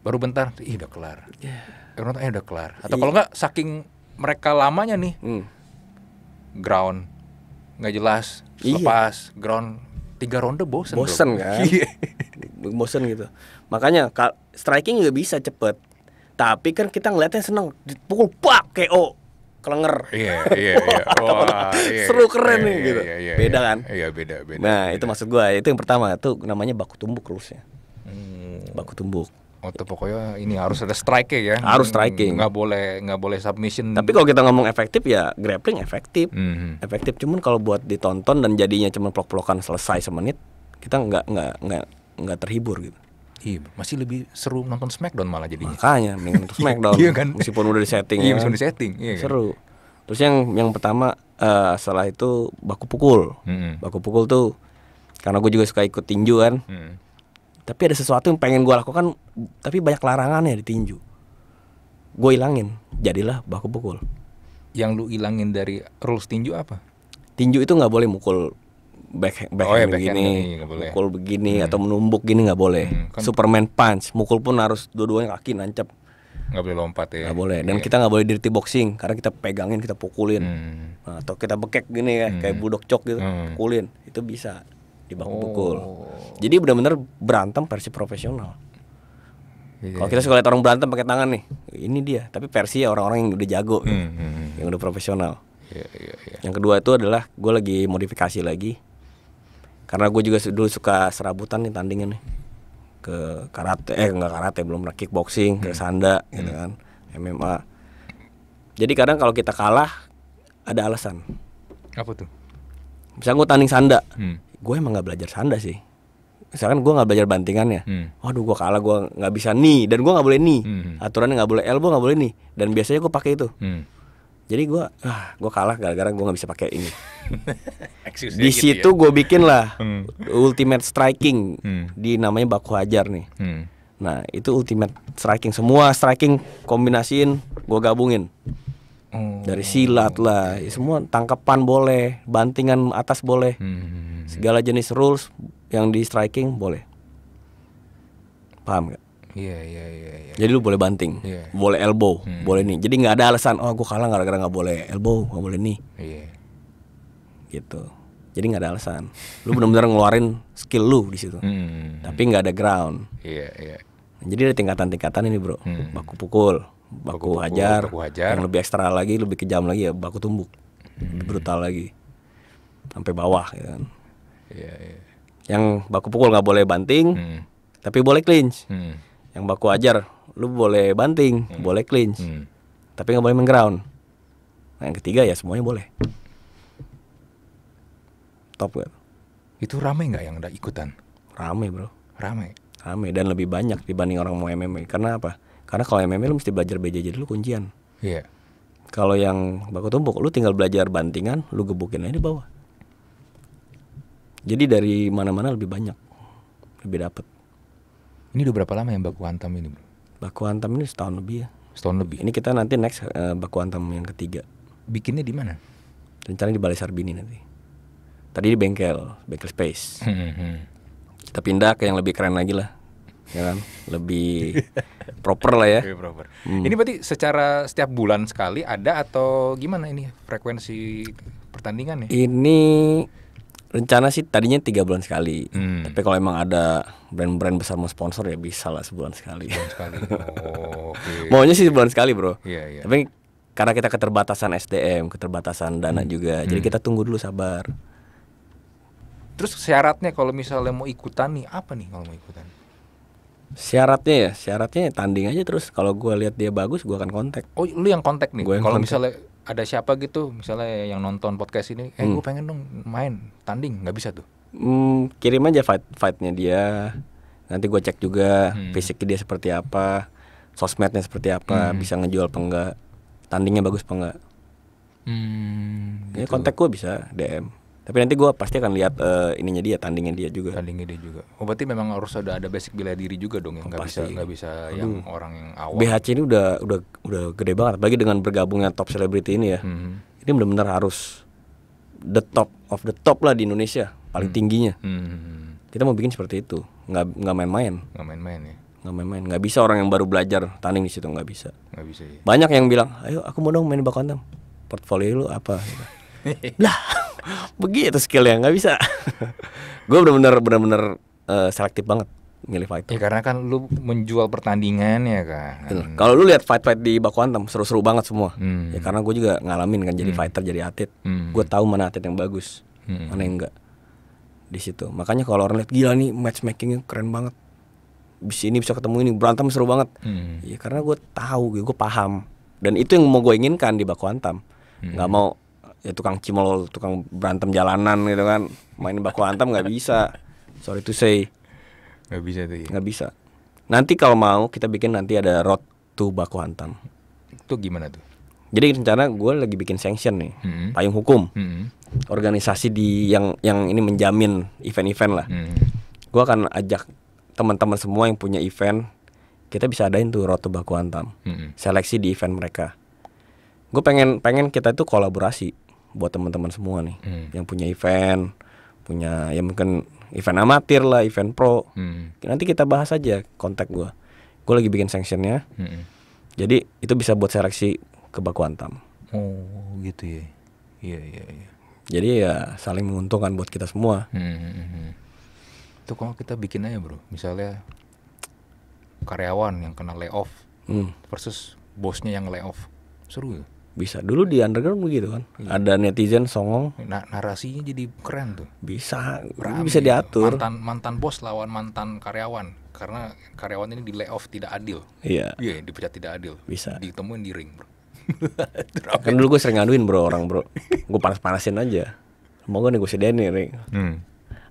Baru bentar, ih udah kelar. Yeah. Gue nonton, eh udah kelar. Atau yeah. kalau iya. nggak saking mereka lamanya nih. Hmm. Ground nggak jelas iya. lepas ground tiga ronde bosen bosen bro. kan iya. bosen gitu makanya striking juga bisa cepet tapi kan kita ngeliatnya seneng dipukul pak KO kelenger iya iya, iya. iya iya seru keren nih gitu beda kan iya beda beda nah itu maksud gua itu yang pertama itu namanya baku tumbuk rusnya hmm. baku tumbuk atau pokoknya ini harus ada strike ya. Harus striking. Nggak boleh nggak boleh submission. Tapi kalau kita ngomong efektif ya grappling efektif. Mm -hmm. Efektif cuman kalau buat ditonton dan jadinya cuma plok-plokan selesai semenit, kita nggak nggak nggak nggak terhibur gitu. Iya, masih lebih seru nonton Smackdown malah jadinya. Makanya mending nonton iya Smackdown. iya kan? Meskipun udah disetting. Iya, ya. meskipun setting. Iya kan? Seru. Terus yang yang pertama uh, setelah itu baku pukul. Mm -hmm. Baku pukul tuh karena gue juga suka ikut tinju kan. Mm -hmm tapi ada sesuatu yang pengen gue lakukan tapi banyak larangannya di tinju gue ilangin jadilah baku pukul yang lu ilangin dari rules tinju apa tinju itu nggak boleh mukul back back oh, ya, begini, mukul begini hmm. atau menumbuk gini nggak boleh hmm, kan. Superman punch mukul pun harus dua-duanya kaki nancep nggak boleh lompat ya nggak boleh dan yeah. kita nggak boleh dirty boxing karena kita pegangin kita pukulin hmm. Nah, atau kita bekek gini ya hmm. kayak budok cok gitu hmm. pukulin itu bisa di bangku oh. pukul. Jadi benar-benar berantem versi profesional. Yeah. Kalau kita iya. suka lihat orang berantem pakai tangan nih, ini dia. Tapi versi ya orang-orang yang udah jago, gitu, hmm, hmm, -hmm. yang udah profesional. Yeah, yeah, yeah. Yang kedua itu adalah gue lagi modifikasi lagi, karena gue juga dulu suka serabutan nih tandingan nih ke karate, eh nggak karate belum pernah kickboxing, -hmm. ke sanda, gitu -hmm. gitu kan, MMA. Jadi kadang kalau kita kalah ada alasan. Apa tuh? Misalnya gue tanding sanda, hmm gue emang nggak belajar sanda sih misalkan gue nggak belajar bantingannya, hmm. waduh gue kalah gue nggak bisa nih dan gue nggak boleh nih, hmm. aturannya nggak boleh elbow nggak boleh nih dan biasanya gue pakai itu, hmm. jadi gue ah gue kalah gara-gara gue nggak bisa pakai ini. di gitu situ ya? gue bikin lah hmm. ultimate striking hmm. di namanya baku hajar nih, hmm. nah itu ultimate striking semua striking kombinasiin gue gabungin Oh. Dari silat lah, semua tangkapan boleh, bantingan atas boleh. Hmm, hmm, hmm, Segala jenis rules yang di striking boleh. Paham gak? Iya, iya, iya, iya. Jadi lu boleh banting, yeah. boleh elbow, hmm. boleh nih. Jadi nggak ada alasan, oh gue kalah gara-gara nggak boleh elbow, nggak boleh nih. Iya. Yeah. Gitu. Jadi nggak ada alasan. Lu benar-benar ngeluarin skill lu di situ. Hmm. Tapi nggak ada ground. Iya, yeah, iya. Yeah. Jadi ada tingkatan-tingkatan ini, Bro. Hmm. Baku pukul, baku, baku hajar, baku hajar, yang lebih ekstra lagi, lebih kejam lagi ya baku tumbuk, hmm. brutal lagi, sampai bawah ya kan. Yeah, yeah. Yang baku pukul nggak boleh banting, hmm. tapi boleh clinch. Hmm. Yang baku hajar, lu boleh banting, hmm. boleh clinch, hmm. tapi nggak boleh mengground. Nah, yang ketiga ya semuanya boleh. Top gak? Itu rame nggak yang udah ikutan? Rame bro. Rame. Rame dan lebih banyak dibanding orang mau MMA. Karena apa? Karena kalau MMA lu mesti belajar BJJ dulu kuncian. Iya. Yeah. Kalau yang baku tumpuk lu tinggal belajar bantingan, lu gebukin aja di bawah. Jadi dari mana-mana lebih banyak. Lebih dapet. Ini udah berapa lama yang baku hantam ini, Bro? Baku hantam ini setahun lebih ya. Setahun lebih. Ini kita nanti next uh, baku hantam yang ketiga. Bikinnya di mana? Rencananya di Balai Sarbini nanti. Tadi di bengkel, bengkel space. Hmm, hmm, hmm. Kita pindah ke yang lebih keren lagi lah ya kan? Lebih proper lah ya. proper. Hmm. Ini berarti secara setiap bulan sekali ada atau gimana ini frekuensi pertandingan ya? Ini rencana sih tadinya tiga bulan sekali. Hmm. Tapi kalau emang ada brand-brand besar mau sponsor ya bisa lah sebulan sekali. Sebulan sekali. Oh, okay. Maunya sih sebulan sekali bro. Yeah, yeah. Tapi karena kita keterbatasan SDM, keterbatasan dana hmm. juga, hmm. jadi kita tunggu dulu sabar. Terus syaratnya kalau misalnya mau ikutan nih apa nih kalau mau ikutan? syaratnya ya syaratnya tanding aja terus kalau gue lihat dia bagus gue akan kontak oh lu yang kontak nih gue kalau misalnya ada siapa gitu misalnya yang nonton podcast ini eh hmm. gue pengen dong main tanding nggak bisa tuh hmm, kirim aja fight fightnya dia nanti gue cek juga hmm. fisiknya dia seperti apa sosmednya seperti apa hmm. bisa ngejual apa enggak tandingnya bagus apa enggak hmm, ya, gitu. kontak gue bisa dm tapi nanti gue pasti akan lihat uh, ininya dia, tandingnya dia juga. Tandingnya dia juga. Oh berarti memang harus ada ada basic bela diri juga dong yang nggak bisa nggak bisa Aduh. yang orang yang awal. BHC ini udah udah udah gede banget. Bagi dengan bergabungnya top selebriti ini ya, hmm. ini benar-benar harus the top of the top lah di Indonesia paling hmm. tingginya. Hmm. Kita mau bikin seperti itu, nggak nggak main-main. Nggak main-main ya nggak main-main nggak bisa orang yang baru belajar tanding di situ nggak bisa nggak bisa ya. banyak yang bilang ayo aku mau dong main bakwantam portfolio lu apa lah begitu skillnya nggak bisa gue benar-benar benar-benar uh, eh, selektif banget milih fight ya karena kan lu menjual pertandingan ya kan kalau lu lihat fight fight di baku antam seru-seru banget semua hmm. ya karena gue juga ngalamin kan jadi hmm. fighter jadi atlet hmm. gue tahu mana atlet yang bagus hmm. mana yang enggak di situ makanya kalau orang lihat gila nih matchmakingnya keren banget bisa ini bisa ketemu ini berantem seru banget hmm. ya karena gue tahu gue paham dan itu yang mau gue inginkan di baku antam nggak hmm. mau ya tukang cimol tukang berantem jalanan gitu kan main baku antam nggak bisa sorry to say nggak bisa tuh ya. nggak bisa nanti kalau mau kita bikin nanti ada road to baku antam. itu gimana tuh jadi rencana gue lagi bikin sanction nih mm -hmm. payung hukum mm -hmm. organisasi di yang yang ini menjamin event-event lah mm -hmm. gue akan ajak teman-teman semua yang punya event kita bisa adain tuh road to baku antam. mm -hmm. seleksi di event mereka gue pengen pengen kita itu kolaborasi buat teman-teman semua nih hmm. yang punya event, punya ya mungkin event amatir lah, event pro. Hmm. Nanti kita bahas aja kontak gue. Gue lagi bikin sanctionnya. Hmm. Jadi itu bisa buat seleksi ke baku antam. Oh gitu ya. Iya iya iya. Jadi ya saling menguntungkan buat kita semua. Hmm, hmm, hmm. hmm. Itu kalau kita bikin aja bro, misalnya karyawan yang kena layoff hmm. versus bosnya yang layoff, seru ya? Bisa. Dulu di underground begitu kan. Iya. Ada netizen songong. Na narasinya jadi keren tuh. Bisa. Rame bisa diatur. Mantan mantan bos lawan mantan karyawan karena karyawan ini di layoff tidak adil. Iya. Iya, yeah, dipecat tidak adil. Bisa. Ditemuin di ring, Bro. kan dulu gue sering ngaduin bro orang bro gue panas-panasin aja mau gue negosiasi nih ring hmm.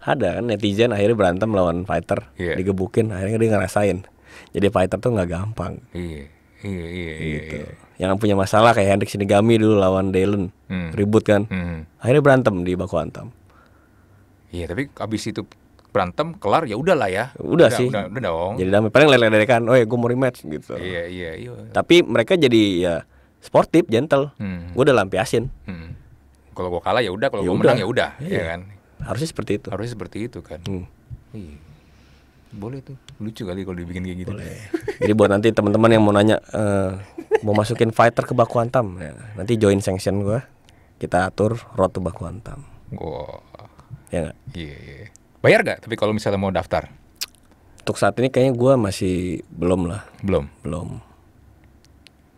ada kan netizen akhirnya berantem lawan fighter yeah. digebukin akhirnya dia ngerasain jadi fighter tuh nggak gampang yeah. Iya iya iya. Gitu. iya. Yang punya masalah kayak Hendrik Sinigami dulu lawan Dylan hmm. ribut kan. Hmm. Akhirnya berantem di baku antam. Iya tapi abis itu berantem kelar ya udahlah ya. Udah, udah sih. Udah, udah dong. Jadi damai. Paling lele kan, oh ya gue mau rematch gitu. Iya iya iya. Tapi mereka jadi ya sportif, gentle. Hmm. Gue udah lampiasin. Hmm. Kalau gue kalah ya udah, kalau ya gue menang ya udah, ya iya. ya kan. Harusnya seperti itu. Harusnya seperti itu kan. Hmm. Iya. Boleh tuh. Lucu kali kalau dibikin kayak gitu. Jadi buat nanti teman-teman yang mau nanya uh, mau masukin fighter ke baku antam, ya, nanti join sanction gua. Kita atur road to baku antam. Gua. Ya gak? Iya, iya. Bayar gak? Tapi kalau misalnya mau daftar. Untuk saat ini kayaknya gua masih belum lah. Belum. Belum.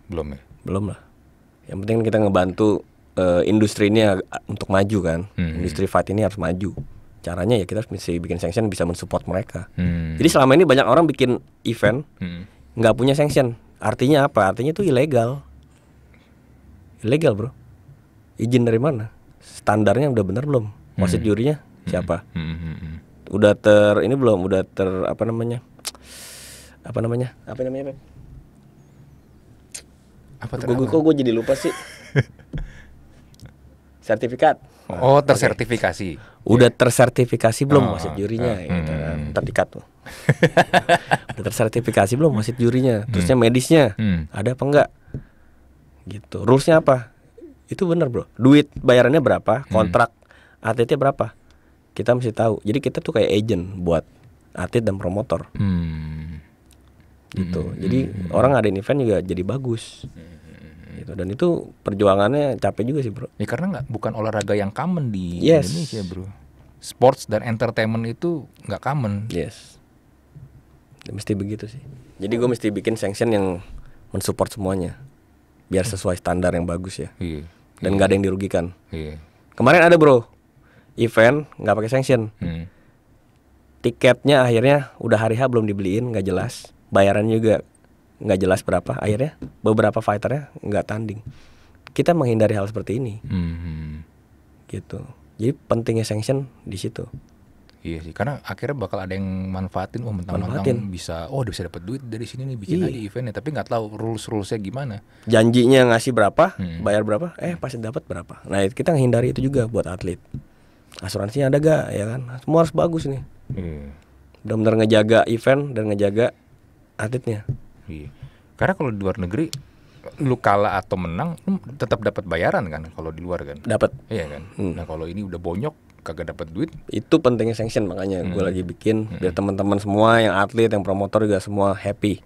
Belum ya. Belum lah. Yang penting kita ngebantu uh, industri ini untuk maju kan. Hmm. Industri fight ini harus maju caranya ya kita mesti bikin sanction bisa mensupport mereka hmm. jadi selama ini banyak orang bikin event hmm. nggak hmm. punya sanction artinya apa artinya itu ilegal ilegal bro izin dari mana standarnya udah bener belum wasit hmm. jurinya hmm. siapa hmm, hmm. udah ter ini belum udah ter apa namanya apa namanya apa namanya Apa apa gue kok gue jadi lupa sih sertifikat Oh, tersertifikasi. Okay. Udah tersertifikasi belum oh, wasit jurinya uh, gitu kan. Hmm. Terdikat tuh. Udah tersertifikasi belum wasit jurinya? Hmm. Terusnya medisnya Hmm. ada apa enggak? Gitu. Rulesnya apa? Itu bener bro. Duit bayarannya berapa? Kontrak hmm. ATT berapa? Kita mesti tahu. Jadi kita tuh kayak agent buat atlet dan promotor. Hmm. Gitu. Jadi hmm. orang ngadain event juga jadi bagus. Hmm gitu. Dan itu perjuangannya capek juga sih, Bro. Ya karena nggak bukan olahraga yang common di yes. Indonesia, Bro. Sports dan entertainment itu nggak common. Yes. Ya, mesti begitu sih. Jadi gue mesti bikin sanction yang mensupport semuanya. Biar sesuai standar yang bagus ya. Iya. Dan iya. nggak iya. ada yang dirugikan. Iya. Kemarin ada, Bro. Event nggak pakai sanction. Hmm. Tiketnya akhirnya udah hari H belum dibeliin, nggak jelas. Bayaran juga nggak jelas berapa akhirnya beberapa fighternya nggak tanding kita menghindari hal seperti ini hmm. gitu jadi pentingnya sanction di situ Iya sih, karena akhirnya bakal ada yang manfaatin, oh mentang-mentang bisa, oh udah bisa dapat duit dari sini nih bikin lagi iya. aja eventnya, tapi nggak tahu rules rulesnya gimana. Janjinya ngasih berapa, hmm. bayar berapa, eh pasti dapat berapa. Nah kita menghindari itu juga buat atlet. Asuransinya ada gak, ya kan? Semua harus bagus nih. Hmm. Benar-benar ngejaga event dan ngejaga atletnya. Iya. Karena kalau di luar negeri lu kalah atau menang tetap dapat bayaran kan kalau di luar kan. Dapat. Iya kan. Hmm. Nah, kalau ini udah bonyok kagak dapat duit. Itu pentingnya sanction makanya hmm. gue lagi bikin hmm. biar teman-teman semua yang atlet, yang promotor juga semua happy.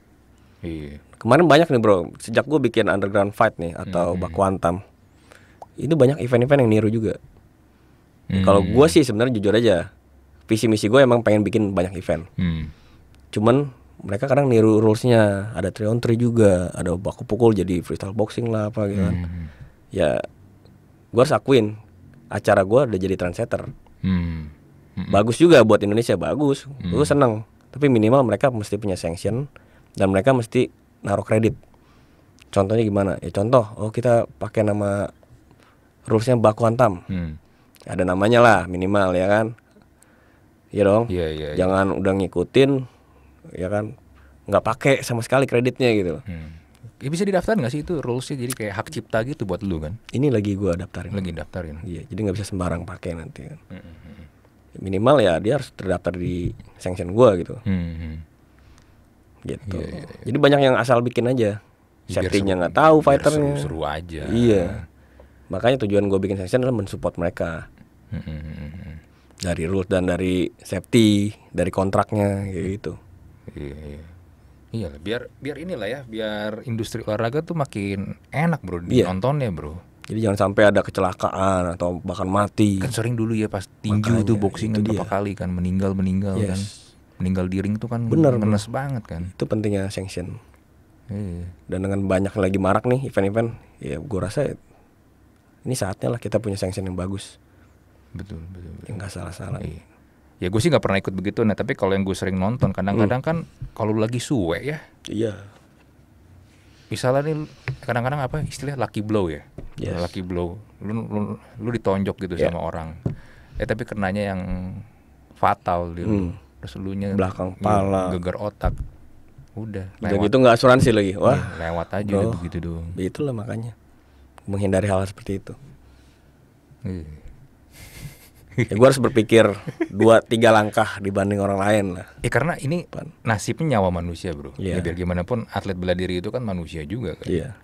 Iya. Kemarin banyak nih bro, sejak gue bikin underground fight nih atau hmm. antam, itu banyak event-event yang niru juga. Hmm. Kalau gue sih sebenarnya jujur aja, visi misi gue emang pengen bikin banyak event. Hmm. Cuman mereka kadang niru rulesnya ada three on three juga ada baku pukul jadi freestyle boxing lah apa gitu kan. hmm, hmm. ya gue harus akuin acara gue udah jadi trendsetter hmm. Hmm. bagus juga buat Indonesia bagus hmm. gue seneng tapi minimal mereka mesti punya sanction dan mereka mesti naruh kredit contohnya gimana ya contoh oh kita pakai nama rulesnya baku hantam hmm. ada namanya lah minimal ya kan Iya dong, yeah, yeah, iya. jangan udah ngikutin ya kan nggak pakai sama sekali kreditnya gitu. loh. Hmm. Ya bisa didaftar nggak sih itu rulesnya jadi kayak hak cipta gitu buat lu kan? Ini lagi gue daftarin. Lagi daftarin. Iya, jadi nggak bisa sembarang pakai nanti kan. Hmm. hmm, hmm, hmm. Minimal ya dia harus terdaftar di sanction gue gitu. Hmm. Gitu. Yeah, yeah, yeah. Jadi banyak yang asal bikin aja. safety nggak tahu fighternya. Seru, seru aja. Iya. Makanya tujuan gue bikin sanction adalah mensupport mereka. Hmm. Dari rules dan dari safety, dari kontraknya gitu. Iya, iya. Iya, biar biar inilah ya, biar industri olahraga tuh makin enak, Bro, iya. nontonnya, Bro. Jadi jangan sampai ada kecelakaan atau bahkan mati. Kan sering dulu ya pas tinju Makanya, tuh boxing kan itu berapa kali kan meninggal meninggal yes. kan. Meninggal di ring tuh kan Bener, menes bro. banget kan. Itu pentingnya sanction. Iya. Dan dengan banyak lagi marak nih event-event, ya gue rasa ini saatnya lah kita punya sanction yang bagus. Betul, betul. betul. Yang gak salah-salah. Iya ya gue sih nggak pernah ikut begitu nah tapi kalau yang gue sering nonton kadang-kadang hmm. kan kalau lagi suwe ya iya misalnya nih kadang-kadang apa istilah lucky blow ya yes. lucky blow lu, lu lu ditonjok gitu yeah. sama orang eh tapi kenanya yang fatal gitu hmm. terus nya belakang pala geger otak udah lewat. udah gitu nggak asuransi lagi iya, wah ya, lewat aja bro, udah begitu lah itulah makanya menghindari hal seperti itu iya ya gue harus berpikir dua tiga langkah dibanding orang lain lah. Ya karena ini nasibnya nyawa manusia bro. Yeah. Ya iya. biar gimana pun atlet bela diri itu kan manusia juga kan. Yeah.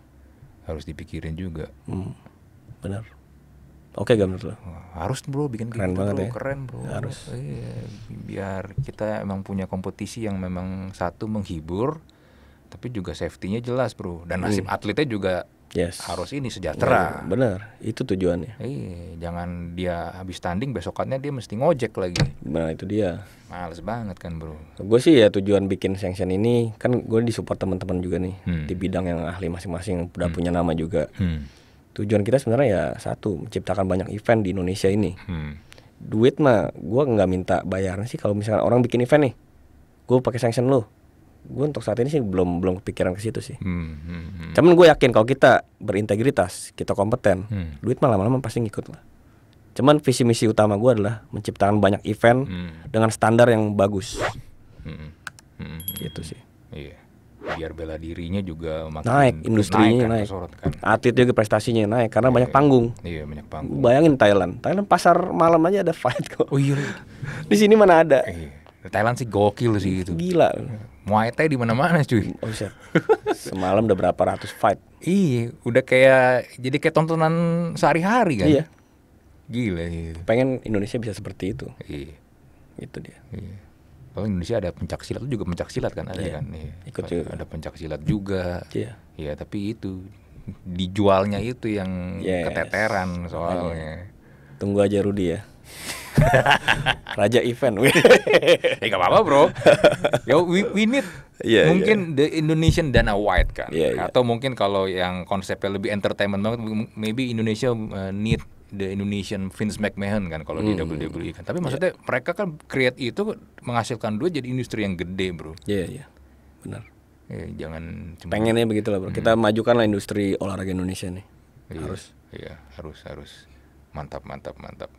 Harus dipikirin juga. Hmm. Benar. Oke okay, gamer lo. Harus bro bikin keren gitu banget bro. ya. Keren bro. Harus. Iya, biar kita emang punya kompetisi yang memang satu menghibur tapi juga safety-nya jelas bro dan nasib hmm. atletnya juga yes. harus ini sejahtera. benar, itu tujuannya. Iya, jangan dia habis tanding besokannya dia mesti ngojek lagi. Nah itu dia. Males banget kan bro. Gue sih ya tujuan bikin sanction ini kan gue disupport teman-teman juga nih hmm. di bidang yang ahli masing-masing udah hmm. punya nama juga. Hmm. Tujuan kita sebenarnya ya satu menciptakan banyak event di Indonesia ini. Hmm. Duit mah gue nggak minta bayaran sih kalau misalnya orang bikin event nih, gue pakai sanction lu gue untuk saat ini sih belum belum kepikiran ke situ sih. Hmm, hmm, hmm. Cuman gue yakin kalau kita berintegritas, kita kompeten, hmm. duit malah lama pasti ngikut lah. Cuman visi misi utama gue adalah menciptakan banyak event hmm. dengan standar yang bagus. Hmm. Hmm. hmm, hmm. Gitu sih. Iya. Biar bela dirinya juga makin naik, industrinya naik, kan, naik. Kan. atlet juga prestasinya naik karena iya, banyak iya. panggung. Iya banyak panggung. Bayangin Thailand, Thailand pasar malam aja ada fight kok. Oh iya. Di sini mana ada? Iya. Thailand sih gokil sih itu. Gila. Iya. Muay Thai di mana-mana cuy. Oh, Semalam udah berapa ratus fight. Ih, iya, udah kayak jadi kayak tontonan sehari-hari kan. Iya. Gila Iya. Pengen Indonesia bisa seperti itu. Iya. Itu dia. Iya. Kalau Indonesia ada pencak silat juga pencak silat kan ada iya. kan. Iya. Ikut juga. Ada pencak silat juga. Iya. Iya, tapi itu dijualnya itu yang yes. keteteran soalnya. Tunggu aja Rudi ya. Raja event. ya gak apa-apa bro. Ya we, we need yeah, iya. mungkin yeah. the Indonesian Dana White kan. Yeah, yeah. Atau mungkin kalau yang konsepnya lebih entertainment banget, maybe Indonesia uh, need the Indonesian Vince McMahon kan kalau hmm. di WWE kan. Tapi iya. maksudnya yeah. mereka kan create itu menghasilkan duit jadi industri yang gede bro. Iya yeah, iya yeah. benar. Ya, jangan cuma... pengennya begitu lah bro. Hmm. Kita majukanlah industri olahraga Indonesia nih. Iya, harus. Iya harus harus. Mantap mantap mantap.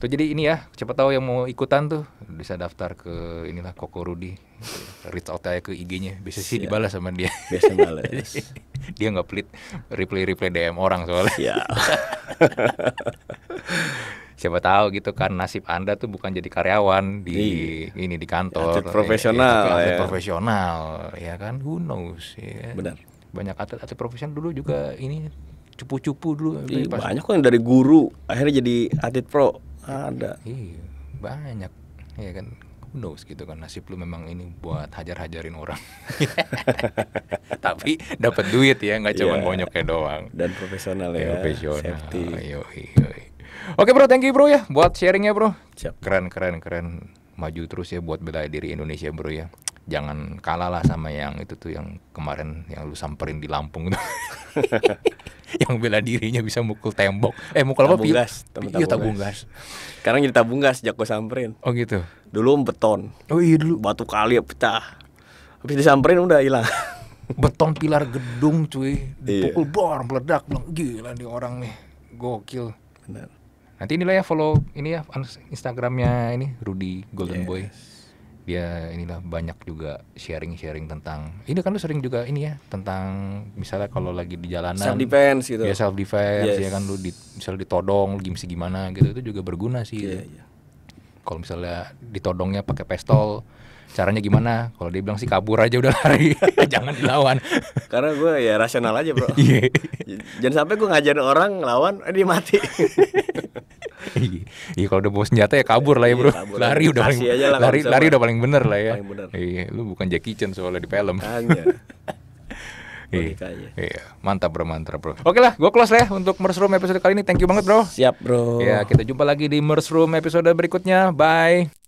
Tuh jadi ini ya, siapa tahu yang mau ikutan tuh bisa daftar ke inilah Koko Rudi. Reach out aja ke IG-nya. biasa sih dibalas sama dia. Biasa balas. dia nggak pelit reply-reply DM orang soalnya. siapa tahu gitu kan nasib anda tuh bukan jadi karyawan di iya. ini di kantor atlet profesional ya, atlet ya. profesional ya kan who knows ya. benar banyak atlet atlet profesional dulu juga ini cupu-cupu dulu Iya, banyak kok yang dari guru akhirnya jadi atlet pro Iya. ada iya banyak ya kan kuno knows gitu kan nasib lu memang ini buat hajar-hajarin orang tapi dapat duit ya nggak cuma yeah. doang dan profesional iya, ya, profesional safety Oke bro, thank you bro ya buat sharingnya bro. Siap. Keren keren keren. Maju terus ya buat bela diri Indonesia bro ya jangan kalah lah sama yang itu tuh yang kemarin yang lu samperin di Lampung tuh. yang bela dirinya bisa mukul tembok. Eh mukul tabung apa? Gas, tabung gas. Iya tabung gas. Sekarang jadi tabung gas sejak samperin. Oh gitu. Dulu beton. Oh iya dulu. Batu kali ya pecah. Habis disamperin udah hilang. Beton pilar gedung cuy. Iya. Dipukul iya. bor meledak bilang gila nih orang nih. Gokil. Benar. Nanti inilah ya follow ini ya Instagramnya ini Rudy Golden yes. Boy ya inilah banyak juga sharing-sharing tentang ini kan lu sering juga ini ya tentang misalnya kalau lagi di jalanan self defense gitu ya self defense yes. ya kan lu di, misalnya ditodong lu gimana gitu itu juga berguna sih yeah, yeah. kalau misalnya ditodongnya pakai pistol caranya gimana kalau dia bilang sih kabur aja udah lari jangan dilawan karena gue ya rasional aja bro iya. jangan sampai gue ngajarin orang lawan eh, dia mati iya. iya kalau udah bawa senjata ya kabur lah ya bro iya, lari udah paling lah, lari lari udah paling bener lah ya iya lu bukan Jackie Chan soalnya di film Iya, iya, mantap bro, mantap bro. Oke lah, gue close lah ya untuk Room episode kali ini. Thank you banget bro. Siap bro. Ya, kita jumpa lagi di Room episode berikutnya. Bye.